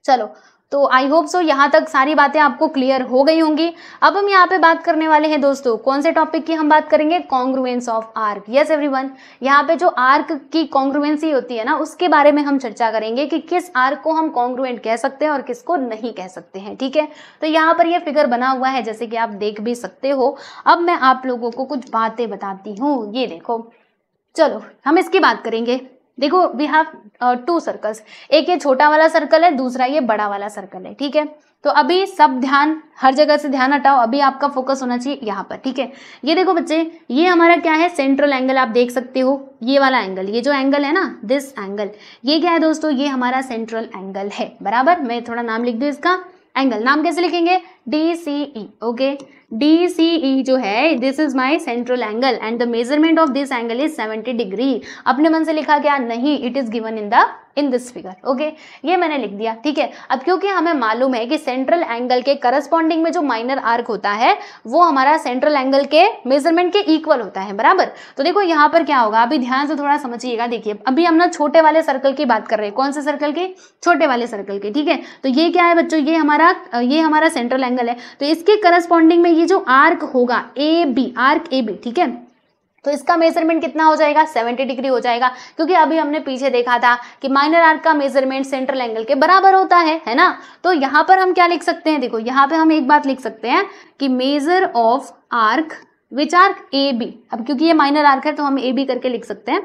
चलो तो आई होप सो यहाँ तक सारी बातें आपको क्लियर हो गई होंगी अब हम यहाँ पे बात करने वाले हैं दोस्तों कौन से टॉपिक की हम बात करेंगे congruence of arc yes everyone यहाँ पे जो आर्क की कॉन्ग्रुएंसी होती है ना उसके बारे में हम चर्चा करेंगे कि किस आर्क को हम कॉन्ग्रुएंट कह सकते हैं और किसको नहीं कह सकते हैं ठीक है तो यहाँ पर यह फिगर बना हुआ है जैसे कि आप देख भी सकते हो अब मैं आप लोगों को कुछ बातें बताती हूँ ये देखो चलो हम इसकी बात करेंगे देखो वी हैव टू सर्कल्स एक ये छोटा वाला सर्कल है दूसरा ये बड़ा वाला सर्कल है ठीक है तो अभी सब ध्यान हर जगह से ध्यान हटाओ अभी आपका फोकस होना चाहिए यहाँ पर ठीक है ये देखो बच्चे ये हमारा क्या है सेंट्रल एंगल आप देख सकते हो ये वाला एंगल ये जो एंगल है ना दिस एंगल ये क्या है दोस्तों ये हमारा सेंट्रल एंगल है बराबर मैं थोड़ा नाम लिख दूँ इसका एंगल नाम कैसे लिखेंगे D C E okay D C E जो है this is my central angle and the measurement of this angle is 70 degree अपने मन से लिखा गया नहीं it is given in the in this figure okay ये मैंने लिख दिया ठीक है अब क्योंकि हमें मालूम है कि सेंट्रल एंगल के करस्पॉन्डिंग में जो माइनर आर्क होता है वो हमारा सेंट्रल एंगल के मेजरमेंट के इक्वल होता है बराबर तो देखो यहाँ पर क्या होगा अभी ध्यान से थोड़ा समझिएगा देखिए अभी हम ना छोटे वाले सर्कल की बात कर रहे हैं कौन से सर्कल के छोटे वाले सर्कल के ठीक है तो ये क्या है बच्चों ये हमारा ये हमारा सेंट्रल एंगल है तो इसके करस्पॉन्डिंग में ये ये जो आर्क होगा A B arc A B ठीक है तो इसका मेजरमेंट कितना हो जाएगा 70 डिग्री हो जाएगा क्योंकि अभी हमने पीछे देखा था कि माइनर आर्क का मेजरमेंट सेंट्रल एंगल के बराबर होता है है ना तो यहां पर हम क्या लिख सकते हैं देखो यहां पे हम एक बात लिख सकते हैं कि measure of arc which arc A B अब क्योंकि ये माइनर आर्क है तो हम ए बी करके लिख सकते हैं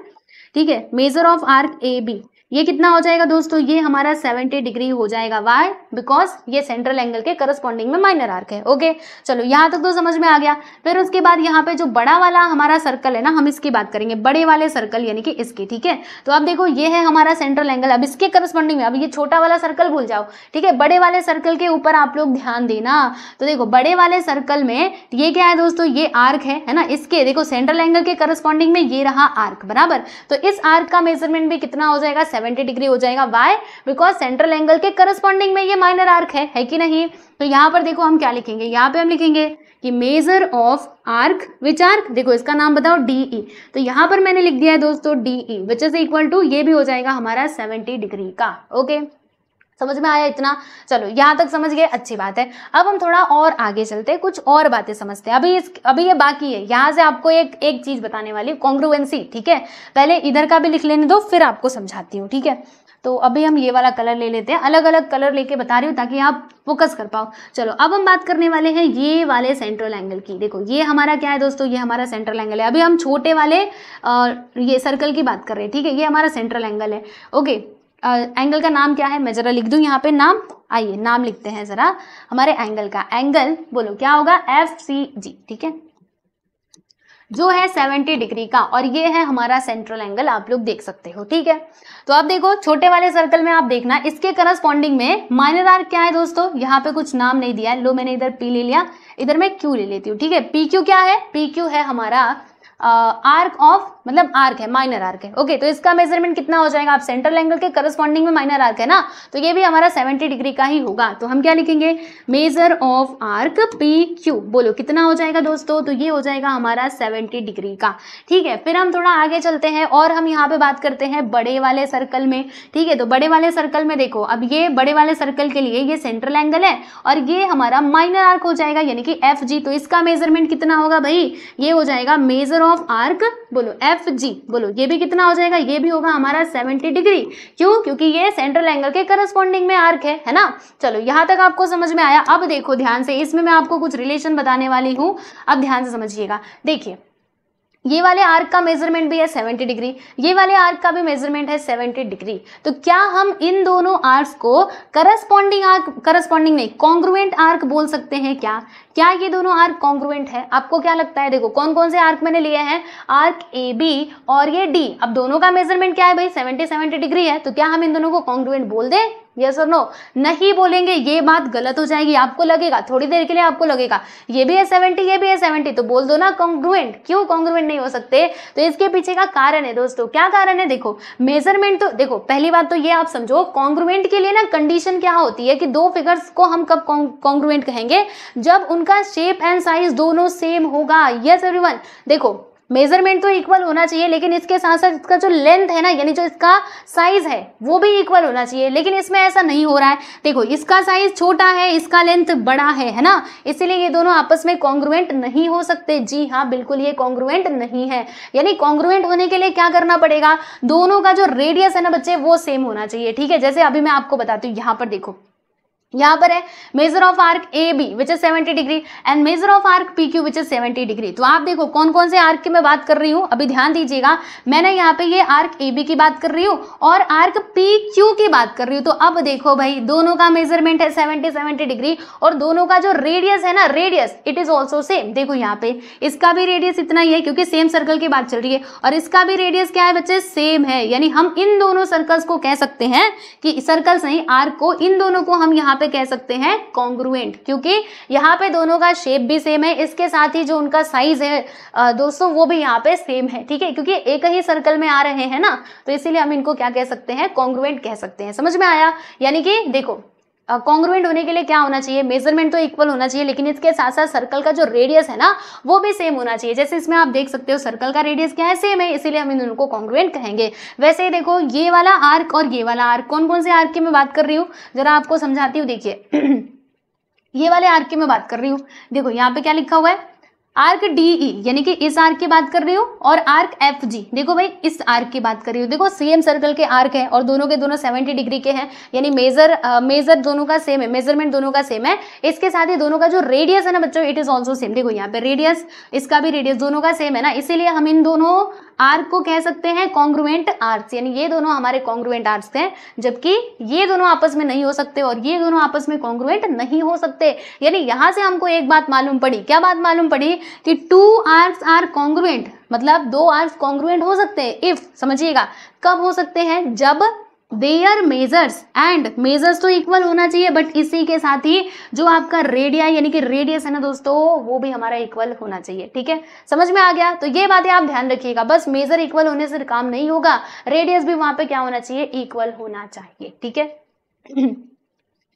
ठीक है measure of arc A B ये कितना हो जाएगा दोस्तों ये हमारा 70 डिग्री हो जाएगा वाई बिकॉज ये सेंट्रल एंगल के करस्पॉन्डिंग में माइनर आर्क है ओके चलो यहाँ तक तो समझ में आ गया फिर उसके बाद यहाँ पे जो बड़ा वाला हमारा सर्कल है ना हम इसकी बात करेंगे बड़े वाले सर्कल यानी कि इसके ठीक है तो अब देखो ये है हमारा सेंट्रल एंगल अब इसके करस्पॉन्डिंग में अब ये छोटा वाला सर्कल भूल जाओ ठीक है बड़े वाले सर्कल के ऊपर आप लोग ध्यान देना तो देखो बड़े वाले सर्कल में ये क्या है दोस्तों ये आर्क है है ना इसके देखो सेंट्रल एंगल के करस्पॉन्डिंग में ये रहा आर्क बराबर तो इस आर्क का मेजरमेंट भी कितना हो जाएगा सेवेंटी डिग्री हो जाएगा वाई बिकॉज सेंट्रल एंगल के करस्पॉन्डिंग में ये माइनर आर्क है है कि नहीं तो यहाँ पर देखो हम क्या लिखेंगे यहाँ पे हम लिखेंगे कि measure of arc which arc देखो इसका नाम बताओ डी ई e. तो यहाँ पर मैंने लिख दिया है दोस्तों D E which is equal to ये भी हो जाएगा हमारा सेवेंटी डिग्री का ओके okay? समझ में आया इतना चलो यहाँ तक समझ गए अच्छी बात है अब हम थोड़ा और आगे चलते हैं कुछ और बातें समझते हैं अभी इस अभी ये बाकी है यहाँ से आपको एक एक चीज़ बताने वाली कॉन्ग्रुवेंसी ठीक है पहले इधर का भी लिख लेने दो फिर आपको समझाती हूँ ठीक है तो अभी हम ये वाला कलर ले लेते हैं अलग अलग कलर लेके बता रही हूँ ताकि आप फोकस कर पाओ चलो अब हम बात करने वाले हैं ये वाले सेंट्रल एंगल की देखो ये हमारा क्या है दोस्तों ये हमारा सेंट्रल एंगल है अभी हम छोटे वाले आ, ये सर्कल की बात कर रहे हैं ठीक है ये हमारा सेंट्रल एंगल है ओके एंगल का नाम क्या है मैं ज़रा लिख दूँ यहाँ पे नाम आइए नाम लिखते हैं ज़रा हमारे एंगल का एंगल बोलो क्या होगा एफ सी जी ठीक है जो है 70 डिग्री का और ये है हमारा सेंट्रल एंगल आप लोग देख सकते हो ठीक है तो आप देखो छोटे वाले सर्कल में आप देखना इसके करस्पॉन्डिंग में माइनर आर क्या है दोस्तों यहाँ पे कुछ नाम नहीं दिया है लो मैंने इधर पी ले लिया इधर मैं क्यू ले लेती हूँ ठीक है पी क्यू क्या है पी क्यू है हमारा आर्क ऑफ मतलब आर्क है माइनर आर्क है ओके तो इसका मेजरमेंट कितना हो जाएगा आप सेंट्रल एंगल के करस्पॉन्डिंग में माइनर आर्क है ना तो ये भी हमारा सेवेंटी डिग्री का ही होगा तो हम क्या लिखेंगे measure of arc P Q बोलो कितना हो जाएगा दोस्तों तो ये हो जाएगा हमारा सेवेंटी डिग्री का ठीक है फिर हम थोड़ा आगे चलते हैं और हम यहाँ पे बात करते हैं बड़े वाले सर्कल में ठीक है तो बड़े वाले सर्कल में देखो अब ये बड़े वाले सर्कल के लिए ये सेंट्रल एंगल है और ये हमारा माइनर आर्क हो जाएगा यानी कि एफ जी तो इसका मेजरमेंट कितना होगा भाई ये हो जाएगा मेजर ऑफ आर्क बोलो एफ जी बोलो ये भी कितना हो जाएगा ये भी होगा हमारा सेवेंटी डिग्री क्यों क्योंकि ये सेंट्रल एंगल के करस्पॉन्डिंग में आर्क है है ना चलो यहाँ तक आपको समझ में आया अब देखो ध्यान से इसमें मैं आपको कुछ रिलेशन बताने वाली हूँ अब ध्यान से समझिएगा देखिए ये वाले आर्क का मेजरमेंट भी है 70 डिग्री ये वाले आर्क का भी मेजरमेंट है 70 डिग्री तो क्या हम इन दोनों आर्क्स को करस्पॉन्डिंग आर्क करस्पॉन्डिंग नहीं कॉन्ग्रुएंट आर्क बोल सकते हैं क्या क्या ये दोनों आर्क कॉन्ग्रुएंट है आपको क्या लगता है देखो कौन कौन से आर्क मैंने लिए हैं आर्क ए बी और ये डी अब दोनों का मेजरमेंट क्या है भाई सेवेंटी सेवेंटी डिग्री है तो क्या हम इन दोनों को कॉन्ग्रुएंट बोल दें यस और नो नहीं बोलेंगे ये बात गलत हो जाएगी आपको लगेगा थोड़ी देर के लिए आपको लगेगा ये भी है सेवेंटी ये भी है सेवेंटी तो बोल दो ना कॉन्ग्रुएंट क्यों कॉन्ग्रुएंट नहीं हो सकते तो इसके पीछे का कारण है दोस्तों क्या कारण है देखो मेजरमेंट तो देखो पहली बात तो ये आप समझो कॉन्ग्रुएंट के लिए ना कंडीशन क्या होती है कि दो फिगर्स को हम कब कॉन्ग्रुएंट कहेंगे जब उनका शेप एंड साइज दोनों सेम होगा यस एवरी देखो मेजरमेंट तो इक्वल होना चाहिए लेकिन इसके साथ साथ इसका जो लेंथ है ना यानी जो इसका साइज़ है वो भी इक्वल होना चाहिए लेकिन इसमें ऐसा नहीं हो रहा है देखो इसका साइज़ छोटा है इसका लेंथ बड़ा है है ना इसीलिए ये दोनों आपस में कॉन्ग्रुएंट नहीं हो सकते जी हाँ बिल्कुल ये कॉन्ग्रुएंट नहीं है यानी कॉन्ग्रुएंट होने के लिए क्या करना पड़ेगा दोनों का जो रेडियस है ना बच्चे वो सेम होना चाहिए ठीक है जैसे अभी मैं आपको बताती हूँ यहाँ पर देखो यहाँ पर है measure of arc A B which is 70 degree and measure of arc P Q which is 70 degree तो आप देखो कौन कौन से आर्क की मैं बात कर रही हूँ अभी ध्यान दीजिएगा मैंने यहाँ पे ये आर्क ए बी की बात कर रही हूँ और आर्क पी क्यू की बात कर रही हूँ तो अब देखो भाई दोनों का मेजरमेंट है सेवेंटी सेवेंटी डिग्री और दोनों का जो रेडियस है ना radius it is also same देखो यहाँ पे इसका भी रेडियस इतना ही है क्योंकि सेम सर्कल की बात चल रही है और इसका भी रेडियस क्या है बच्चे सेम है यानी हम इन दोनों सर्कल्स को कह सकते हैं कि सर्कल्स नहीं आर्क को इन दोनों को हम यहाँ पे पे कह सकते हैं कॉन्ग्रुएंट क्योंकि यहाँ पे दोनों का शेप भी सेम है इसके साथ ही जो उनका साइज है दोस्तों वो भी यहाँ पे सेम है ठीक है क्योंकि एक ही सर्कल में आ रहे हैं ना तो इसीलिए हम इनको क्या कह सकते हैं कॉन्ग्रुएंट कह सकते हैं समझ में आया यानी कि देखो कॉन्ग्रुएंट होने के लिए क्या होना चाहिए मेजरमेंट तो इक्वल होना चाहिए लेकिन इसके साथ साथ सर्कल का जो रेडियस है ना वो भी सेम होना चाहिए जैसे इसमें आप देख सकते हो सर्कल का रेडियस क्या है सेम है इसीलिए हम इन दोनों को कॉन्ग्रुएंट कहेंगे वैसे ही देखो ये वाला आर्क और ये वाला आर्क कौन कौन से आर्क की मैं बात कर रही हूँ जरा आपको समझाती हूँ देखिए ये वाले आर्क की मैं बात कर रही हूँ देखो यहाँ पे क्या लिखा हुआ है आर्क डीई e, यानी कि इस आर्क की बात कर रही हो और आर्क एफ जी देखो भाई इस आर्क की बात कर रही हो देखो सेम सर्कल के आर्क है और दोनों के दोनों 70 डिग्री के हैं यानी मेजर मेजर uh, दोनों का सेम है मेजरमेंट दोनों का सेम है इसके साथ ही दोनों का जो रेडियस है ना बच्चों इट इज ऑल्सो सेम देखो यहाँ पे रेडियस इसका भी रेडियस दोनों का सेम है ना इसीलिए हम इन दोनों आर्क को कह सकते हैं कॉन्ग्रुवेंट आर्क्स यानी ये दोनों हमारे कॉन्ग्रुवेंट आर्क्स हैं जबकि ये दोनों आपस में नहीं हो सकते और ये दोनों आपस में कॉन्ग्रुवेंट नहीं हो सकते यानी यहाँ से हमको एक बात मालूम पड़ी क्या बात मालूम पड़ी कि टू आर्क्स आर कॉन्ग्रुएंट मतलब दो आर्क्स कॉन्ग्रुएंट हो सकते हैं इफ समझिएगा कब हो सकते हैं जब देयर मेजर्स एंड मेजर्स तो इक्वल होना चाहिए बट इसी के साथ ही जो आपका रेडिया यानी कि रेडियस है ना दोस्तों वो भी हमारा इक्वल होना चाहिए ठीक है समझ में आ गया तो ये बातें आप ध्यान रखिएगा बस मेजर इक्वल होने से काम नहीं होगा रेडियस भी वहां पे क्या होना चाहिए इक्वल होना चाहिए ठीक है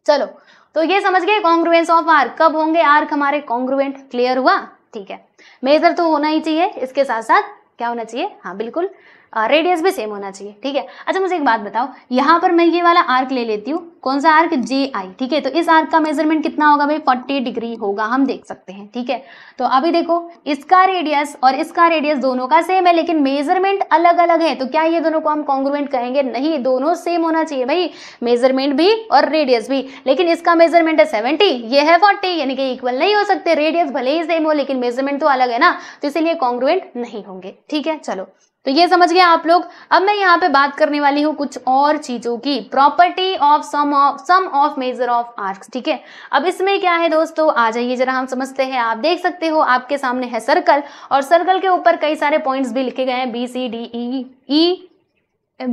चलो तो ये समझ गए कॉन्ग्रुएंस ऑफ आर्क कब होंगे आर्क हमारे कॉन्ग्रुएंट क्लियर हुआ ठीक है मेजर तो होना ही चाहिए इसके साथ साथ क्या होना चाहिए हाँ बिल्कुल रेडियस भी सेम होना चाहिए ठीक है अच्छा मुझे एक बात बताओ यहाँ पर मैं ये वाला आर्क ले लेती हूँ कौन सा आर्क जे आई ठीक है तो इस आर्क का मेजरमेंट कितना होगा भाई फोर्टी डिग्री होगा हम देख सकते हैं ठीक है तो अभी देखो इसका रेडियस और इसका रेडियस दोनों का सेम है लेकिन मेजरमेंट अलग अलग है तो क्या ये दोनों को हम कॉन्ग्रुएंट कहेंगे नहीं दोनों सेम होना चाहिए भाई मेजरमेंट भी और रेडियस भी लेकिन इसका मेजरमेंट है सेवेंटी ये है फोर्टी यानी कि इक्वल नहीं हो सकते रेडियस भले ही सेम हो लेकिन मेजरमेंट तो अलग है ना तो इसीलिए कॉन्ग्रुएंट नहीं होंगे ठीक है चलो तो ये समझ गए आप लोग अब मैं यहाँ पे बात करने वाली हूँ कुछ और चीज़ों की property of sum of sum of measure of arcs ठीक है अब इसमें क्या है दोस्तों आ जाइए जरा हम समझते हैं आप देख सकते हो आपके सामने है सर्कल और सर्कल के ऊपर कई सारे पॉइंट्स भी लिखे गए हैं B C D E E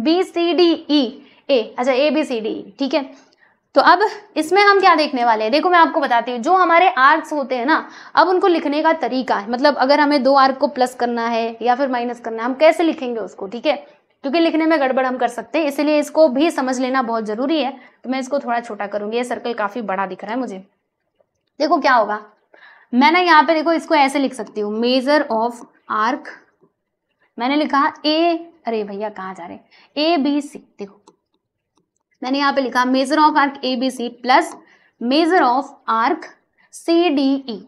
B C D E A अच्छा ए बी सी डी ठीक है तो अब इसमें हम क्या देखने वाले हैं देखो मैं आपको बताती हूँ जो हमारे आर्क्स होते हैं ना अब उनको लिखने का तरीका है मतलब अगर हमें दो आर्क को प्लस करना है या फिर माइनस करना है हम कैसे लिखेंगे उसको ठीक है क्योंकि लिखने में गड़बड़ हम कर सकते हैं इसलिए इसको भी समझ लेना बहुत ज़रूरी है तो मैं इसको थोड़ा छोटा करूंगी ये सर्कल काफ़ी बड़ा दिख रहा है मुझे देखो क्या होगा मैं ना यहाँ पे देखो इसको ऐसे लिख सकती हूँ मेजर ऑफ आर्क मैंने लिखा ए अरे भैया कहाँ जा रहे ए बी सी देखो मैंने यहाँ पे लिखा measure of arc A B C plus measure of arc C D E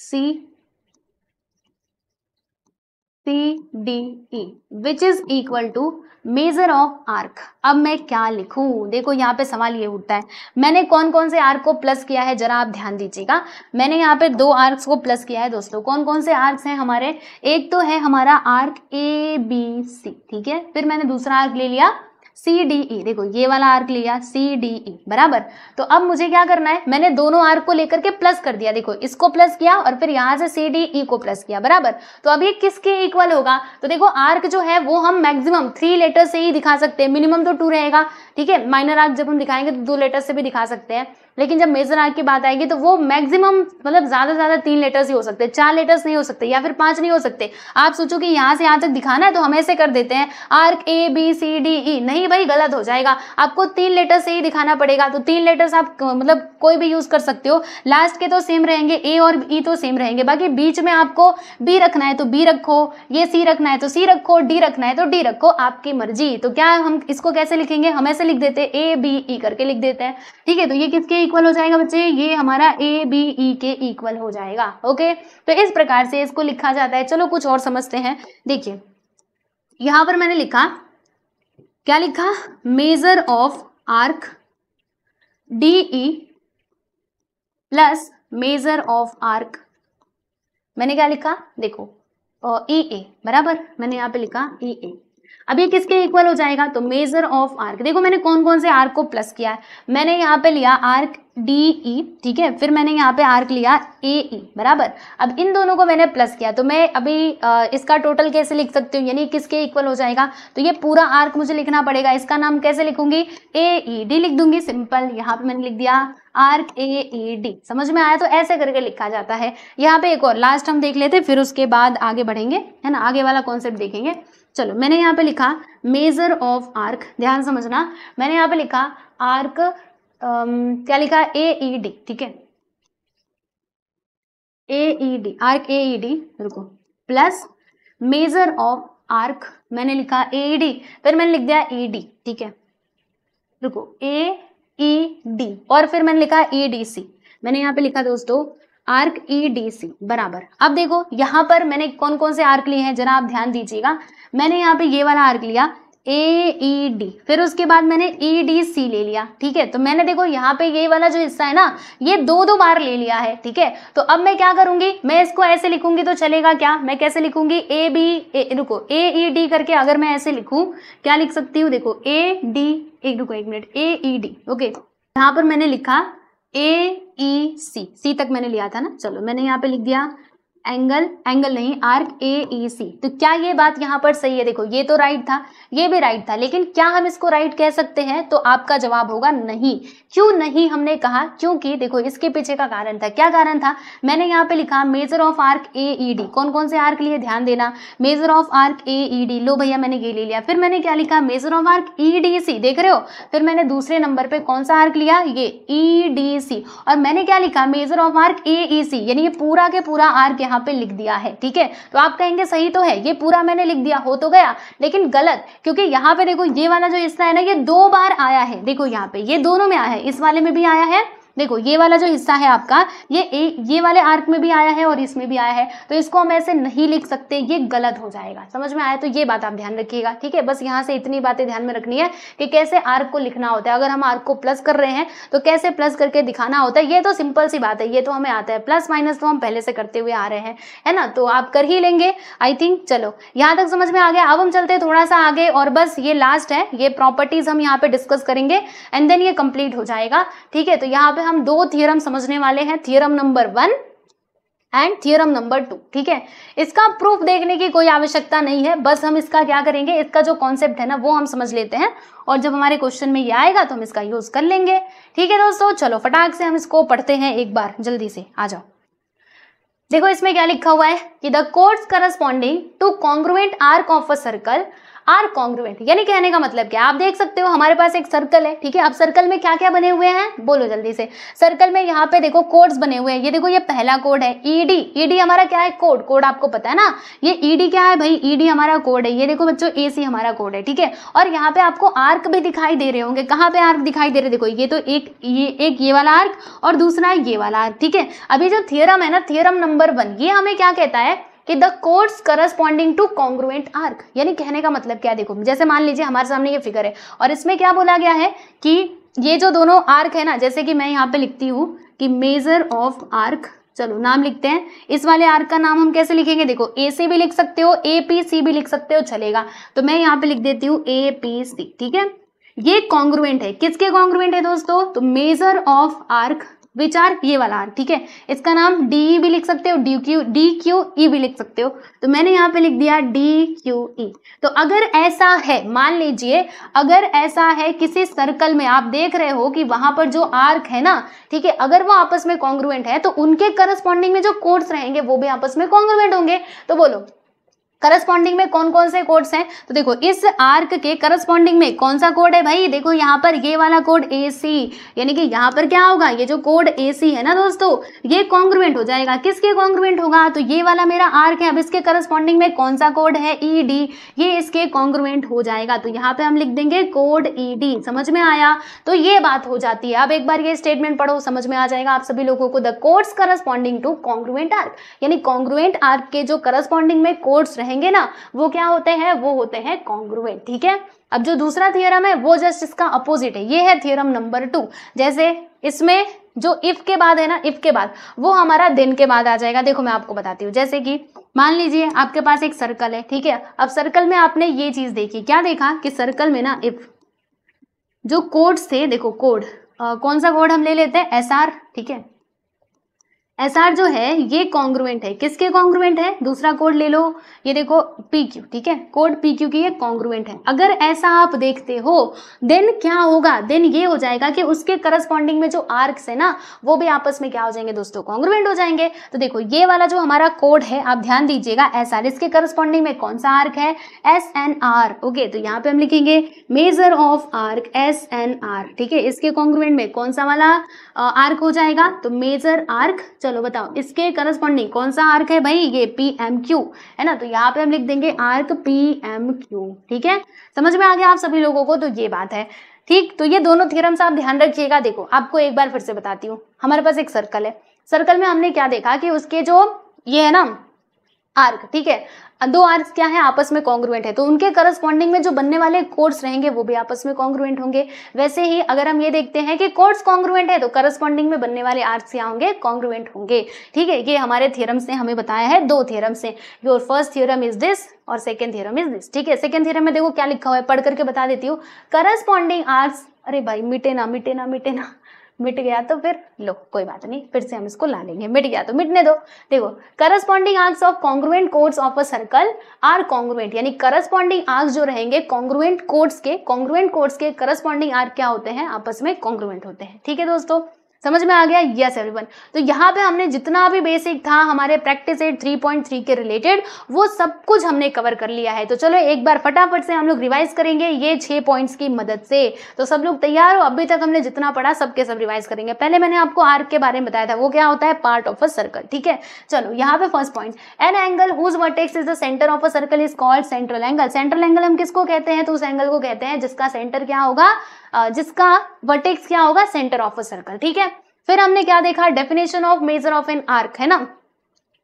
C C D E which is equal to measure of arc अब मैं क्या लिखूं देखो यहाँ पे सवाल ये उठता है मैंने कौन कौन से आर्क को प्लस किया है जरा आप ध्यान दीजिएगा मैंने यहाँ पे दो आर्क्स को प्लस किया है दोस्तों कौन कौन से आर्क्स हैं हमारे एक तो है हमारा आर्क ए बी सी ठीक है फिर मैंने दूसरा आर्क ले लिया सी डी ई देखो ये वाला आर्क लिया सी डी ई बराबर तो अब मुझे क्या करना है मैंने दोनों आर्क को लेकर के प्लस कर दिया देखो इसको प्लस किया और फिर यहां से सी डी ई को प्लस किया बराबर तो अब ये किसके इक्वल होगा तो देखो आर्क जो है वो हम मैक्सिमम थ्री लेटर से ही दिखा सकते हैं मिनिमम तो टू रहेगा ठीक है माइनर आर्क जब हम दिखाएंगे तो दो लेटर से भी दिखा सकते हैं लेकिन जब मेजर आर्क की बात आएगी तो वो मैक्सिमम मतलब ज़्यादा से ज़्यादा तीन लेटर्स ही हो सकते हैं चार लेटर्स नहीं हो सकते या फिर पांच नहीं हो सकते आप सोचो कि यहाँ से यहाँ तक दिखाना है तो हम ऐसे कर देते हैं arc A B C D E नहीं भाई गलत हो जाएगा आपको तीन लेटर्स से ही दिखाना पड़ेगा तो तीन लेटर्स आप मतलब कोई भी यूज़ कर सकते हो लास्ट के तो सेम रहेंगे ए और ई तो सेम रहेंगे बाकी बीच में आपको बी रखना है तो बी रखो ये सी रखना है तो सी रखो डी रखना है तो डी रखो आपकी मर्जी तो क्या हम इसको कैसे लिखेंगे हम ऐसे लिख देते ए बी ई करके लिख देते हैं ठीक है तो ये किसके इक्वल हो जाएगा बच्चे ये हमारा ए बी ई के इक्वल हो जाएगा ओके तो इस प्रकार से इसको लिखा जाता है चलो कुछ और समझते हैं देखिए यहां पर मैंने लिखा क्या लिखा measure of arc D E plus measure of arc मैंने क्या लिखा देखो ई ए e बराबर मैंने यहां पे लिखा ई e ए अब ये किसके इक्वल हो जाएगा तो मेजर ऑफ आर्क देखो मैंने कौन कौन से आर्क को प्लस किया है मैंने यहाँ पे लिया आर्क डी ई ठीक है फिर मैंने यहाँ पे आर्क लिया ए ई e, बराबर अब इन दोनों को मैंने प्लस किया तो मैं अभी आ, इसका टोटल कैसे लिख सकती हूँ यानी किसके इक्वल हो जाएगा तो ये पूरा आर्क मुझे लिखना पड़ेगा इसका नाम कैसे लिखूंगी ए ई डी लिख दूंगी सिंपल यहाँ पे मैंने लिख दिया आर्क ए ई डी समझ में आया तो ऐसे करके लिखा जाता है यहाँ पे एक और लास्ट हम देख लेते फिर उसके बाद आगे बढ़ेंगे है ना आगे वाला कॉन्सेप्ट देखेंगे चलो मैंने यहाँ पे लिखा मेजर ऑफ आर्क ध्यान समझना मैंने यहाँ पे लिखा आर्क um, क्या लिखा ए ई डी ठीक है A E D arc A E D रुको प्लस मेजर ऑफ आर्क मैंने लिखा ए ई डी फिर मैंने लिख दिया ई e डी ठीक है रुको ए ई डी और फिर मैंने लिखा ई डी सी मैंने यहाँ पे लिखा दोस्तों आर्क ई डी सी बराबर अब देखो यहां पर मैंने कौन कौन से आर्क लिए हैं जरा आप ध्यान दीजिएगा मैंने यहाँ पे ये वाला आर्क लिया ए ई डी फिर उसके बाद मैंने ई डी सी ले लिया ठीक है तो मैंने देखो यहाँ पे ये वाला जो हिस्सा है ना ये दो दो बार ले लिया है ठीक है तो अब मैं क्या करूंगी मैं इसको ऐसे लिखूंगी तो चलेगा क्या मैं कैसे लिखूंगी ए बी ए रुको ए ई डी करके अगर मैं ऐसे लिखू क्या लिख सकती हूँ देखो ए डी एक रुको एक minute A E D okay यहाँ पर मैंने लिखा ए ई सी सी तक मैंने लिया था ना चलो मैंने यहाँ पे लिख दिया एंगल एंगल नहीं आर्क ए ई सी तो क्या ये बात यहाँ पर सही है देखो ये तो राइट था ये भी राइट था लेकिन क्या हम इसको राइट कह सकते हैं तो आपका जवाब होगा नहीं क्यों नहीं हमने कहा क्योंकि देखो इसके पीछे का कारण था क्या कारण था मैंने यहाँ पे लिखा measure of arc A E D कौन कौन से आर्क लिए ध्यान देना measure of arc A E D लो भैया मैंने ये ले लिया फिर मैंने क्या लिखा measure of arc E D C देख रहे हो फिर मैंने दूसरे नंबर पर कौन सा आर्क लिया ये ई डी सी और मैंने क्या लिखा measure of arc A E C यानी ये पूरा के पूरा आर्क यहाँ पे लिख दिया है ठीक है तो आप कहेंगे सही तो है ये पूरा मैंने लिख दिया हो तो गया लेकिन गलत क्योंकि यहाँ पे देखो ये वाला जो हिस्सा है ना ये दो बार आया है देखो यहाँ पे ये दोनों में आया है इस वाले में भी आया है देखो ये वाला जो हिस्सा है आपका ये ए, ये वाले आर्क में भी आया है और इसमें भी आया है तो इसको हम ऐसे नहीं लिख सकते ये गलत हो जाएगा समझ में आया तो ये बात आप ध्यान रखिएगा ठीक है बस यहाँ से इतनी बातें ध्यान में रखनी है कि कैसे आर्क को लिखना होता है अगर हम आर्क को प्लस कर रहे हैं तो कैसे प्लस करके दिखाना होता है ये तो सिंपल सी बात है ये तो हमें आता है प्लस माइनस तो हम पहले से करते हुए आ रहे हैं है ना तो आप कर ही लेंगे आई थिंक चलो यहाँ तक समझ में आ गया अब हम चलते हैं थोड़ा सा आगे और बस ये लास्ट है ये प्रॉपर्टीज हम यहाँ पे डिस्कस करेंगे एंड देन ये कंप्लीट हो जाएगा ठीक है तो यहाँ पर पे हम दो थियरम समझने वाले हैं theorem number one and theorem number two ठीक है इसका प्रूफ देखने की कोई आवश्यकता नहीं है बस हम इसका क्या करेंगे इसका जो कॉन्सेप्ट है ना वो हम समझ लेते हैं और जब हमारे क्वेश्चन में ये आएगा तो हम इसका यूज कर लेंगे ठीक है दोस्तों चलो फटाक से हम इसको पढ़ते हैं एक बार जल्दी से आ जाओ देखो इसमें क्या लिखा हुआ है कि the chords corresponding to congruent arc of a circle are congruent यानी कहने का मतलब क्या आप देख सकते हो हमारे पास एक सर्कल है ठीक है अब सर्कल में क्या क्या बने हुए हैं बोलो जल्दी से सर्कल में यहाँ पे देखो कोड्स बने हुए हैं ये देखो ये पहला कोड है ईडी e ईडी e हमारा क्या है कोड कोड आपको पता है ना ये ईडी e क्या है भाई ईडी हमारा कोड है ये देखो बच्चों ए सी हमारा कोड है ठीक है और यहाँ पे आपको आर्क भी दिखाई दे रहे होंगे कहाँ पे आर्क दिखाई दे रहे देखो ये तो एक ये एक ये वाला आर्क और दूसरा ये वाला आर्क ठीक है अभी जो थियरम है ना थियरम नंबर वन ये हमें क्या कहता है कि the chords corresponding to congruent arc यानी कहने का मतलब क्या देखो जैसे मान लीजिए हमारे सामने ये फिगर है और इसमें क्या बोला गया है कि ये जो दोनों आर्क है ना जैसे कि मैं यहाँ पे लिखती हूँ कि मेजर ऑफ आर्क चलो नाम लिखते हैं इस वाले आर्क का नाम हम कैसे लिखेंगे देखो ए सी भी लिख सकते हो ए पी सी भी लिख सकते हो चलेगा तो मैं यहाँ पे लिख देती हूँ ए पी सी ठीक है ये कॉन्ग्रुएंट है किसके कॉन्ग्रुएंट है दोस्तों तो मेजर ऑफ आर्क विचार ये वाला ठीक है इसका नाम डी e भी लिख सकते हो D Q D Q E भी लिख सकते हो तो मैंने यहाँ पे लिख दिया डी क्यू ई तो अगर ऐसा है मान लीजिए अगर ऐसा है किसी सर्कल में आप देख रहे हो कि वहां पर जो आर्क है ना ठीक है अगर वो आपस में कॉन्ग्रुएंट है तो उनके करस्पॉन्डिंग में जो कोर्स रहेंगे वो भी आपस में कॉन्ग्रुएंट होंगे तो बोलो करस्पॉन्डिंग में कौन कौन से कोड्स हैं तो देखो इस आर्क के करस्पॉन्डिंग में कौन सा कोड है भाई देखो यहाँ पर ये वाला कोड ए सी यानी कि यहाँ पर क्या होगा ये जो कोड ए सी है ना दोस्तों ये कॉन्ग्रुमेंट हो जाएगा किसके कॉन्ग्रुमेंट होगा तो ये वाला मेरा आर्क है अब इसके करस्पॉन्डिंग में कौन सा कोड है ई e डी ये इसके कॉन्ग्रुमेंट हो जाएगा तो यहाँ पे हम लिख देंगे कोड ई डी समझ में आया तो ये बात हो जाती है अब एक बार ये स्टेटमेंट पढ़ो समझ में आ जाएगा आप सभी लोगों को the chords corresponding to congruent arc यानी कॉन्ग्रुवेंट आर्क के जो करस्पॉन्डिंग में कोड्स रहे कहेंगे ना वो क्या होते हैं वो होते हैं कॉन्ग्रुएंट ठीक है अब जो दूसरा थियरम है वो जस्ट इसका अपोजिट है ये है थियरम नंबर टू जैसे इसमें जो इफ के बाद है ना इफ के बाद वो हमारा दिन के बाद आ जाएगा देखो मैं आपको बताती हूँ जैसे कि मान लीजिए आपके पास एक सर्कल है ठीक है अब सर्कल में आपने ये चीज देखी क्या देखा कि सर्कल में ना इफ जो कोड्स थे देखो कोड कौन सा कोड हम ले लेते हैं एस ठीक है एस आर जो है ये कॉन्ग्रुएंट है किसके कॉन्ग्रुएंट है दूसरा कोड ले लो ये देखो पी क्यू ठीक है कोड पी क्यू की ये कॉन्ग्रुएंट है अगर ऐसा आप देखते हो देन क्या होगा देन ये हो जाएगा कि उसके करस्पॉन्डिंग में जो आर्क्स है ना वो भी आपस में क्या हो जाएंगे दोस्तों कॉन्ग्रुएंट हो जाएंगे तो देखो ये वाला जो हमारा कोड है आप ध्यान दीजिएगा एस आर इसके करस्पॉन्डिंग में कौन सा आर्क है एस एन आर ओके तो यहाँ पे हम लिखेंगे measure of arc S N R ठीक है इसके कॉन्ग्रुएंट में कौन सा वाला आर्क हो जाएगा तो मेजर आर्क चलो बताओ इसके करस्पॉन्डिंग कौन सा आर्क है भाई ये पी एम क्यू है ना तो यहाँ पे हम लिख देंगे आर्क पी एम क्यू ठीक है समझ में आ गया आप सभी लोगों को तो ये बात है ठीक तो ये दोनों थियरम्स आप ध्यान रखिएगा देखो आपको एक बार फिर से बताती हूँ हमारे पास एक सर्कल है सर्कल में हमने क्या देखा कि उसके जो ये है ना आर्क ठीक है दो आर्स क्या है आपस में कॉन्ग्रुएंट है तो उनके करस्पॉन्डिंग में जो बनने वाले कोर्स रहेंगे वो भी आपस में कॉन्ग्रुएंट होंगे वैसे ही अगर हम ये देखते हैं कि कोड्स कॉन्ग्रुएंट है तो करस्पॉन्डिंग में बनने वाले आर्स क्या होंगे कॉन्ग्रुएंट होंगे ठीक है ये हमारे थियरम्स ने हमें बताया है दो थियरम ने your first theorem is this और सेकेंड थियरम इज दिस ठीक है सेकेंड थियरम में देखो क्या लिखा हुआ है पढ़ करके बता देती हूँ करस्पॉन्डिंग आर्स अरे भाई मिटे ना मिटे ना मिटे ना मिट गया तो फिर लो कोई बात नहीं फिर से हम इसको ला लेंगे मिट गया तो मिटने दो देखो corresponding arcs of congruent chords of a circle are congruent यानी करस्पॉन्डिंग आर्क्स जो रहेंगे कॉन्ग्रुएंट कोड्स के कॉन्ग्रुएंट कोड्स के करस्पॉन्डिंग आर्क क्या होते हैं आपस में कॉन्ग्रुएंट होते हैं ठीक है दोस्तों समझ में आ गया यस एवरीवन तो यहाँ पे हमने जितना भी बेसिक था हमारे प्रैक्टिस एट 3.3 के रिलेटेड वो सब कुछ हमने कवर कर लिया है तो चलो एक बार फटाफट से हम लोग रिवाइज करेंगे ये छः पॉइंट्स की मदद से तो सब लोग तैयार हो अभी तक हमने जितना पढ़ा सबके सब रिवाइज करेंगे पहले मैंने आपको आर्क के बारे में बताया था वो क्या होता है पार्ट ऑफ अ सर्कल ठीक है चलो यहाँ पे first point an angle whose vertex is the centre of a circle is called central angle central angle हम किसको कहते हैं तो उस एंगल को कहते हैं जिसका सेंटर क्या होगा जिसका वर्टेक्स क्या होगा सेंटर ऑफ अ सर्कल ठीक है फिर हमने क्या देखा definition of measure of an arc है ना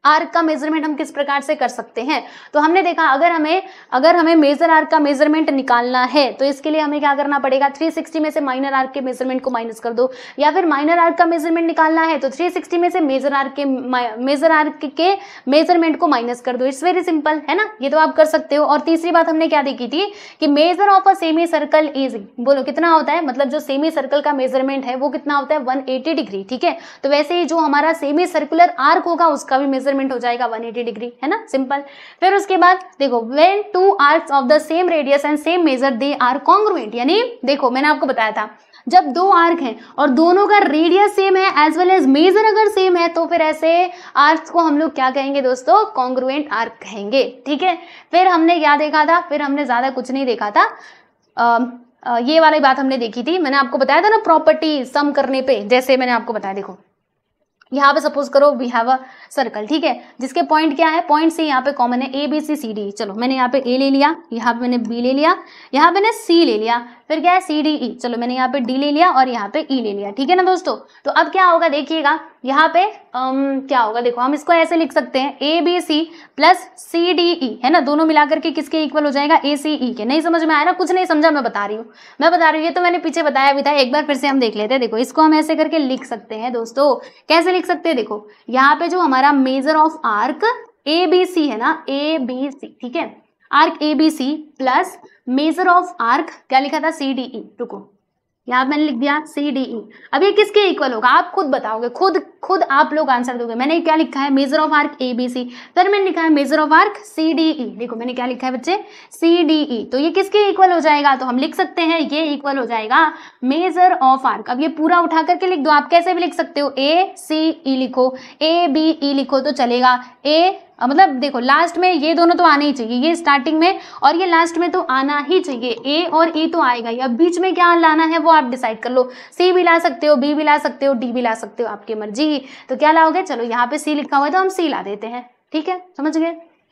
आर्क का मेजरमेंट हम किस प्रकार से कर सकते हैं तो हमने देखा अगर हमें अगर हमें मेजर आर्क का मेजरमेंट निकालना है तो इसके लिए हमें क्या करना पड़ेगा 360 में से माइनर आर्क के मेजरमेंट को माइनस कर दो या फिर माइनर आर्क का मेजरमेंट निकालना है तो 360 में से मेजर आर्क के मेजर आर्क के मेजरमेंट को माइनस कर दो इट्स वेरी सिंपल है ना ये तो आप कर सकते हो और तीसरी बात हमने क्या देखी थी कि measure of a semi circle is बोलो कितना होता है मतलब जो सेमी सर्कल का मेजरमेंट है वो कितना होता है वन डिग्री ठीक है तो वैसे ही जो हमारा सेमी सर्कुलर आर्क होगा उसका भी मेजरमेंट मेजरमेंट हो जाएगा 180 डिग्री है ना सिंपल फिर उसके बाद देखो when two arcs of the same radius and same measure they are congruent यानी देखो मैंने आपको बताया था जब दो आर्क हैं और दोनों का रेडियस सेम है एज वेल एज मेजर अगर सेम है तो फिर ऐसे आर्क को हम लोग क्या कहेंगे दोस्तों कॉन्ग्रुएंट आर्क कहेंगे ठीक है फिर हमने क्या देखा था फिर हमने ज़्यादा कुछ नहीं देखा था आ, आ, ये वाली बात हमने देखी थी मैंने आपको बताया था ना प्रॉपर्टी सम करने पे जैसे मैंने आपको बताया देखो यहाँ पे सपोज करो वी हैव अ सर्कल ठीक है जिसके पॉइंट क्या है पॉइंट से यहाँ पे कॉमन है ए बी सी सी डी चलो मैंने यहाँ पे ए ले लिया यहाँ पे मैंने बी ले लिया यहाँ पे मैंने सी ले लिया फिर क्या है सी डी ई चलो मैंने यहाँ पे डी ले लिया और यहाँ पे ई e ले लिया ठीक है ना दोस्तों तो अब क्या होगा देखिएगा यहाँ पे अम, क्या होगा देखो हम इसको ऐसे लिख सकते हैं A B C plus C D E है ना दोनों मिलाकर के किसके इक्वल हो जाएगा ए सी ई के नहीं समझ में आया ना कुछ नहीं समझा मैं बता रही हूँ मैं बता रही हूँ ये तो मैंने पीछे बताया भी था एक बार फिर से हम देख लेते हैं देखो इसको हम ऐसे करके लिख सकते हैं दोस्तों कैसे लिख सकते हैं देखो यहाँ पे जो हमारा measure of arc A B C है ना ए बी सी ठीक है arc A B C plus measure of arc क्या लिखा था सी डी ई रुको यहाँ मैंने लिख दिया सी डी ई अब ये किसके इक्वल होगा आप खुद बताओगे खुद खुद आप लोग आंसर दोगे मैंने क्या लिखा है measure of arc A B C फिर मैंने लिखा है measure of arc C D E देखो मैंने क्या लिखा है बच्चे सी डी ई तो ये किसके इक्वल हो जाएगा तो हम लिख सकते हैं ये इक्वल हो जाएगा मेजर ऑफ आर्क अब ये पूरा उठा करके लिख दो आप कैसे भी लिख सकते हो ए सी ई लिखो ए बी ई लिखो तो चलेगा ए मतलब देखो लास्ट में ये दोनों तो आने ही चाहिए ये स्टार्टिंग में और ये लास्ट में तो आना ही चाहिए ए और ई तो आएगा ही अब बीच में क्या लाना है वो आप डिसाइड कर लो सी भी ला सकते हो बी भी ला सकते हो डी भी ला सकते हो आपकी मर्जी ही तो क्या लाओगे चलो यहाँ पे सी लिखा हुआ है तो हम सी ला देते हैं ठीक है समझ गए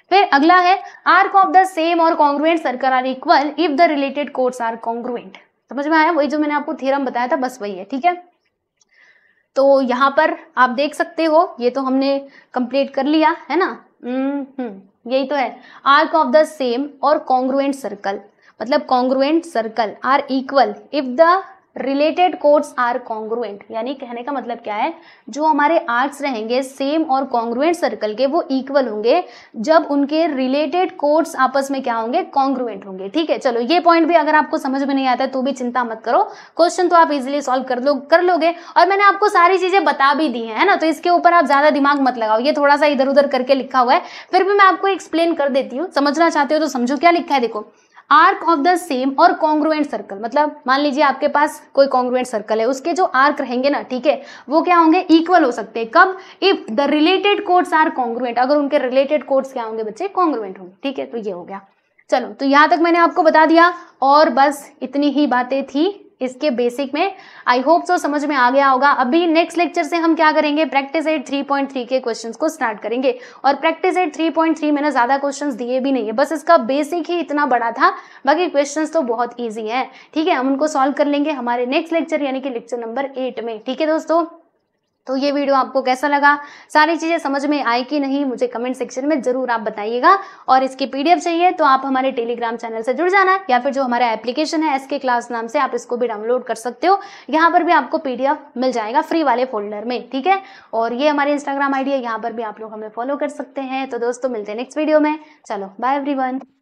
फिर अगला है arc of the same or congruent circle are equal if the related chords are congruent समझ में आया वही जो मैंने आपको थ्योरम बताया था बस वही है ठीक है तो यहाँ पर आप देख सकते हो ये तो हमने कंप्लीट कर लिया है ना हम्म यही तो है arc of the same or congruent circle मतलब congruent circle are equal if the related chords are congruent यानी कहने का मतलब क्या है जो हमारे आर्ट्स रहेंगे सेम और कॉन्ग्रुएंट सर्कल के वो इक्वल होंगे जब उनके रिलेटेड कोर्स आपस में क्या होंगे कॉन्ग्रुएंट होंगे ठीक है चलो ये पॉइंट भी अगर आपको समझ में नहीं आता है तो भी चिंता मत करो क्वेश्चन तो आप इजिली सॉल्व कर लो कर लोगे और मैंने आपको सारी चीज़ें बता भी दी है ना तो इसके ऊपर आप ज़्यादा दिमाग मत लगाओ ये थोड़ा सा इधर उधर करके लिखा हुआ है फिर भी मैं आपको एक्सप्लेन कर देती हूँ समझना चाहते हो तो समझो क्या लिखा है देखो arc of the same or congruent circle मतलब मान लीजिए आपके पास कोई कॉन्ग्रुएंट सर्कल है उसके जो आर्क रहेंगे ना ठीक है वो क्या होंगे इक्वल हो सकते हैं कब if the related chords are congruent अगर उनके रिलेटेड कोड्स क्या होंगे बच्चे कॉन्ग्रुएंट होंगे ठीक है तो ये हो गया चलो तो यहां तक मैंने आपको बता दिया और बस इतनी ही बातें थी इसके बेसिक में आई होप सो समझ में आ गया होगा अभी नेक्स्ट लेक्चर से हम क्या करेंगे प्रैक्टिस एट 3.3 के क्वेश्चंस को स्टार्ट करेंगे और प्रैक्टिस एट 3.3 मैंने ज़्यादा क्वेश्चंस दिए भी नहीं है बस इसका बेसिक ही इतना बड़ा था बाकी क्वेश्चंस तो बहुत ईजी है ठीक है हम उनको सॉल्व कर लेंगे हमारे नेक्स्ट लेक्चर यानी कि लेक्चर नंबर एट में ठीक है दोस्तों तो ये वीडियो आपको कैसा लगा सारी चीज़ें समझ में आई कि नहीं मुझे कमेंट सेक्शन में ज़रूर आप बताइएगा और इसकी पीडीएफ चाहिए तो आप हमारे टेलीग्राम चैनल से जुड़ जाना या फिर जो हमारा एप्लीकेशन है एसके क्लास नाम से आप इसको भी डाउनलोड कर सकते हो यहाँ पर भी आपको पीडीएफ मिल जाएगा फ्री वाले फोल्डर में ठीक है और ये हमारे इंस्टाग्राम आईडी है यहाँ पर भी आप लोग हमें फॉलो कर सकते हैं तो दोस्तों मिलते हैं नेक्स्ट वीडियो में चलो बाय एवरी